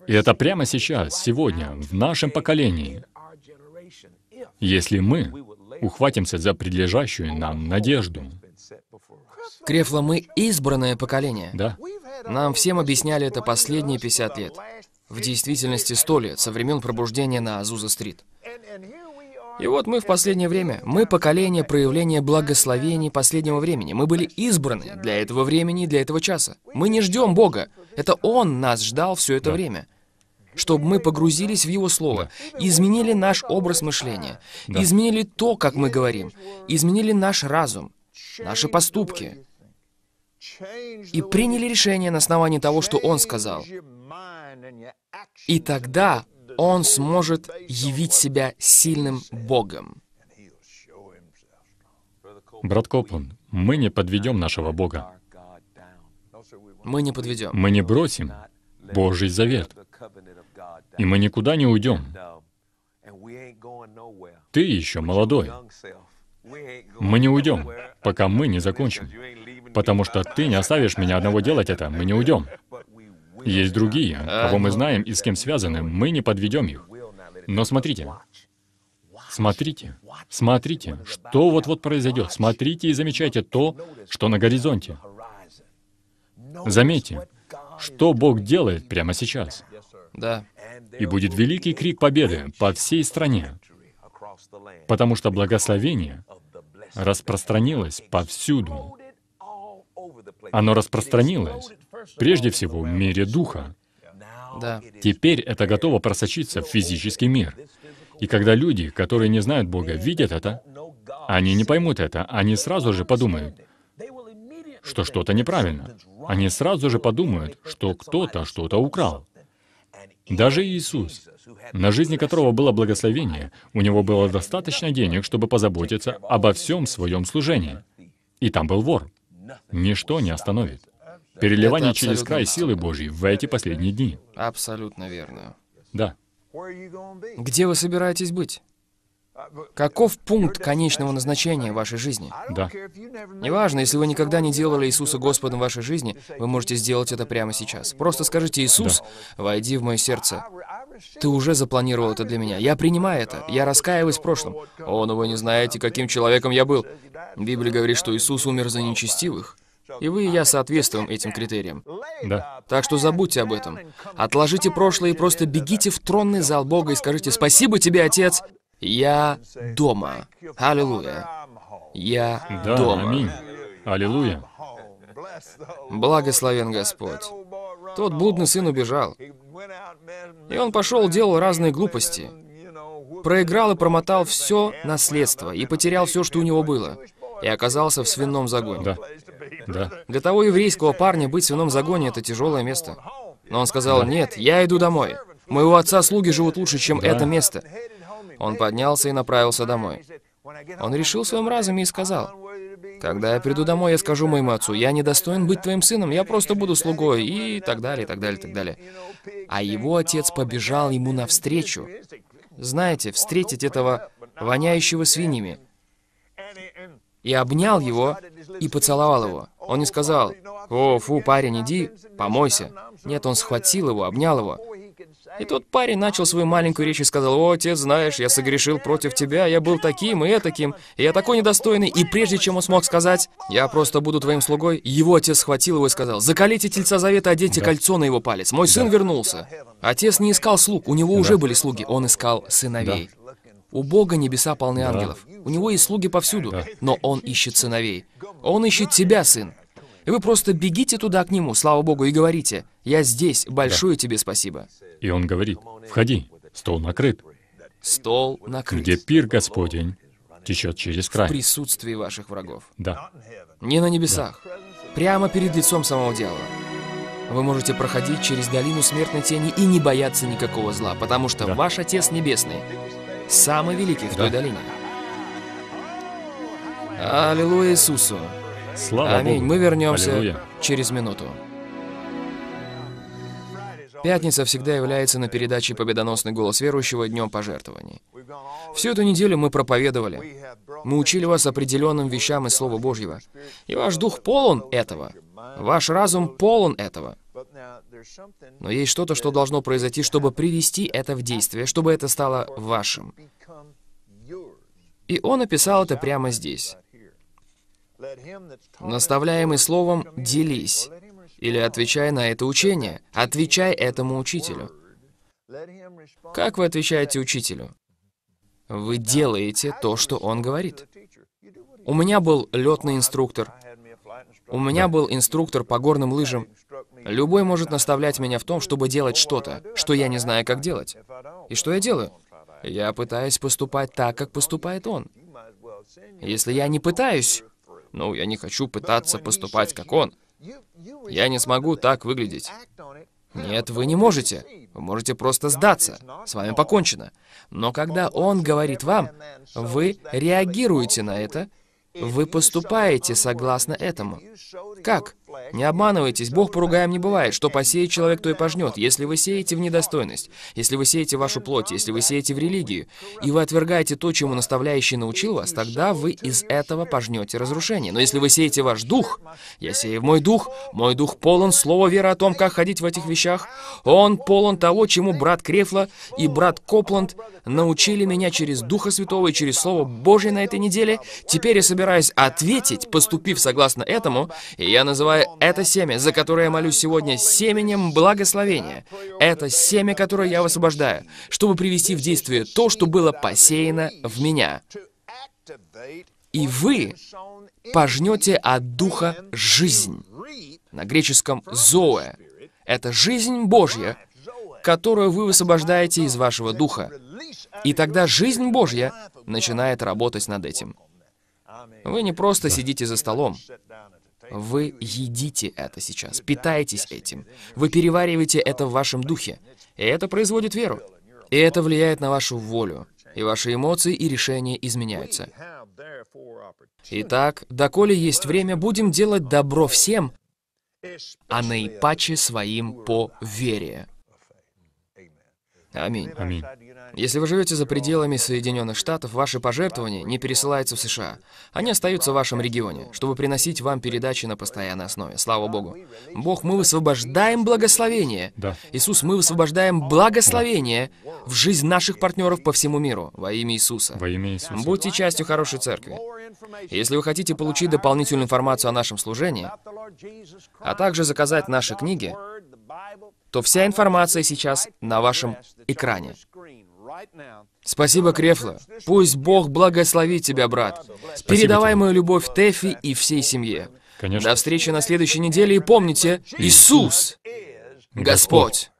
И это прямо сейчас, сегодня, в нашем поколении. Если мы ухватимся за предлежащую нам надежду. Крефла, мы избранное поколение. Да. Нам всем объясняли это последние 50 лет. В действительности 100 лет, со времен пробуждения на Азуза-стрит. И вот мы в последнее время, мы поколение проявления благословений последнего времени. Мы были избраны для этого времени и для этого часа. Мы не ждем Бога. Это Он нас ждал все это да. время чтобы мы погрузились в Его Слово, да. изменили наш образ мышления, да. изменили то, как мы говорим, изменили наш разум, наши поступки, и приняли решение на основании того, что Он сказал. И тогда Он сможет явить себя сильным Богом. Брат Копланд, мы не подведем нашего Бога. Мы не подведем. Мы не бросим Божий завет. И мы никуда не уйдем. Ты еще молодой. Мы не уйдем, пока мы не закончим потому что ты не оставишь меня одного делать это, мы не уйдем. Есть другие, кого мы знаем и с кем связаны, мы не подведем их. Но смотрите, смотрите, смотрите, что вот-вот произойдет, смотрите и замечайте то, что на горизонте. Заметьте, что Бог делает прямо сейчас. Да. И будет великий крик победы по всей стране, потому что благословение распространилось повсюду. Оно распространилось, прежде всего, в мире духа. Да. Теперь это готово просочиться в физический мир. И когда люди, которые не знают Бога, видят это, они не поймут это, они сразу же подумают, что что-то неправильно. Они сразу же подумают, что кто-то что-то украл. Даже Иисус, на жизни которого было благословение, у него было достаточно денег, чтобы позаботиться обо всем своем служении. И там был вор ничто не остановит. Переливание через край силы Божьей в эти последние дни. Абсолютно верно. Да. Где вы собираетесь быть? Каков пункт конечного назначения вашей жизни? Да. Неважно, если вы никогда не делали Иисуса Господом в вашей жизни, вы можете сделать это прямо сейчас. Просто скажите, Иисус, да. войди в мое сердце. Ты уже запланировал это для меня. Я принимаю это. Я раскаиваюсь в прошлом. О, но ну вы не знаете, каким человеком я был. Библия говорит, что Иисус умер за нечестивых. И вы, и я соответствуем этим критериям. Да. Так что забудьте об этом. Отложите прошлое и просто бегите в тронный зал Бога и скажите «Спасибо тебе, Отец! Я дома. Аллилуйя. Я да, дома. Аминь. Аллилуйя. Благословен Господь. Тот блудный сын убежал. И он пошел, делал разные глупости. Проиграл и промотал все наследство и потерял все, что у него было. И оказался в свином загоне. Да. да. Для того еврейского парня быть в свином загоне — это тяжелое место. Но он сказал, да. нет, я иду домой. Моего отца слуги живут лучше, чем да. это место. Он поднялся и направился домой. Он решил в своем разуме и сказал, «Когда я приду домой, я скажу моему отцу, я не достоин быть твоим сыном, я просто буду слугой» и так далее, и так далее, и так далее. А его отец побежал ему навстречу. Знаете, встретить этого воняющего свиньями. И обнял его, и поцеловал его. Он не сказал, «О, фу, парень, иди, помойся». Нет, он схватил его, обнял его. И тот парень начал свою маленькую речь и сказал, «О, отец, знаешь, я согрешил против тебя, я был таким и этаким, и я такой недостойный». И прежде чем он смог сказать, «Я просто буду твоим слугой», его отец схватил его и сказал, «Закалите тельца завета, оденьте да. кольцо на его палец, мой да. сын вернулся». Отец не искал слуг, у него да. уже были слуги, он искал сыновей. Да. У Бога небеса полны ангелов. У него есть слуги повсюду, да. но он ищет сыновей. Он ищет тебя, сын. И вы просто бегите туда к нему, слава Богу, и говорите, «Я здесь, большое да. тебе спасибо». И он говорит, «Входи, стол накрыт». Стол накрыт. Где пир Господень течет через край. В присутствии ваших врагов. Да. Не на небесах. Да. Прямо перед лицом самого дьявола. Вы можете проходить через долину смертной тени и не бояться никакого зла, потому что да. ваш Отец Небесный самый великий в да. той долине. Аллилуйя Иисусу! Слава Аминь. Богу. Мы вернемся Аллилуйя. через минуту. Пятница всегда является на передаче «Победоносный голос верующего» днем пожертвований. Всю эту неделю мы проповедовали. Мы учили вас определенным вещам из Слова Божьего. И ваш дух полон этого. Ваш разум полон этого. Но есть что-то, что должно произойти, чтобы привести это в действие, чтобы это стало вашим. И он описал это прямо здесь. Наставляемый словом «делись» или «отвечай на это учение», «отвечай этому учителю». Как вы отвечаете учителю? Вы делаете то, что он говорит. У меня был летный инструктор. У меня был инструктор по горным лыжам. Любой может наставлять меня в том, чтобы делать что-то, что я не знаю, как делать. И что я делаю? Я пытаюсь поступать так, как поступает он. Если я не пытаюсь, ну, я не хочу пытаться поступать как он. Я не смогу так выглядеть. Нет, вы не можете. Вы можете просто сдаться. С вами покончено. Но когда он говорит вам, вы реагируете на это, вы поступаете согласно этому. Как? Не обманывайтесь, Бог поругаем не бывает. Что посеет человек, то и пожнет. Если вы сеете в недостойность, если вы сеете вашу плоть, если вы сеете в религию, и вы отвергаете то, чему наставляющий научил вас, тогда вы из этого пожнете разрушение. Но если вы сеете ваш дух, я сею в мой дух, мой дух полон слова веры о том, как ходить в этих вещах, он полон того, чему брат Крефла и брат Копланд научили меня через Духа Святого и через Слово Божье на этой неделе, теперь я собираюсь ответить, поступив согласно этому, и я называю которое — это семя, за которое я молюсь сегодня, семенем благословения. Это семя, которое я высвобождаю, чтобы привести в действие то, что было посеяно в меня. И вы пожнете от Духа жизнь. На греческом «зоэ». Это жизнь Божья, которую вы высвобождаете из вашего духа. И тогда жизнь Божья начинает работать над этим. Вы не просто сидите за столом. Вы едите это сейчас, питаетесь этим. Вы перевариваете это в вашем духе. И это производит веру. И это влияет на вашу волю. И ваши эмоции и решения изменяются. Итак, доколе есть время, будем делать добро всем, а наипаче своим по вере. Аминь. Аминь. Если вы живете за пределами Соединенных Штатов, ваши пожертвования не пересылаются в США. Они остаются в вашем регионе, чтобы приносить вам передачи на постоянной основе. Слава Богу. Бог, мы высвобождаем благословение. Да. Иисус, мы высвобождаем благословение да. в жизнь наших партнеров по всему миру. Во имя Иисуса. Во имя Иисуса. Будьте частью хорошей церкви. Если вы хотите получить дополнительную информацию о нашем служении, а также заказать наши книги, то вся информация сейчас на вашем экране. Спасибо, Крефла. Пусть Бог благословит тебя, брат. Спасибо Передавай тебе. мою любовь Тэфи и всей семье. Конечно. До встречи на следующей неделе и помните, Иисус, Господь.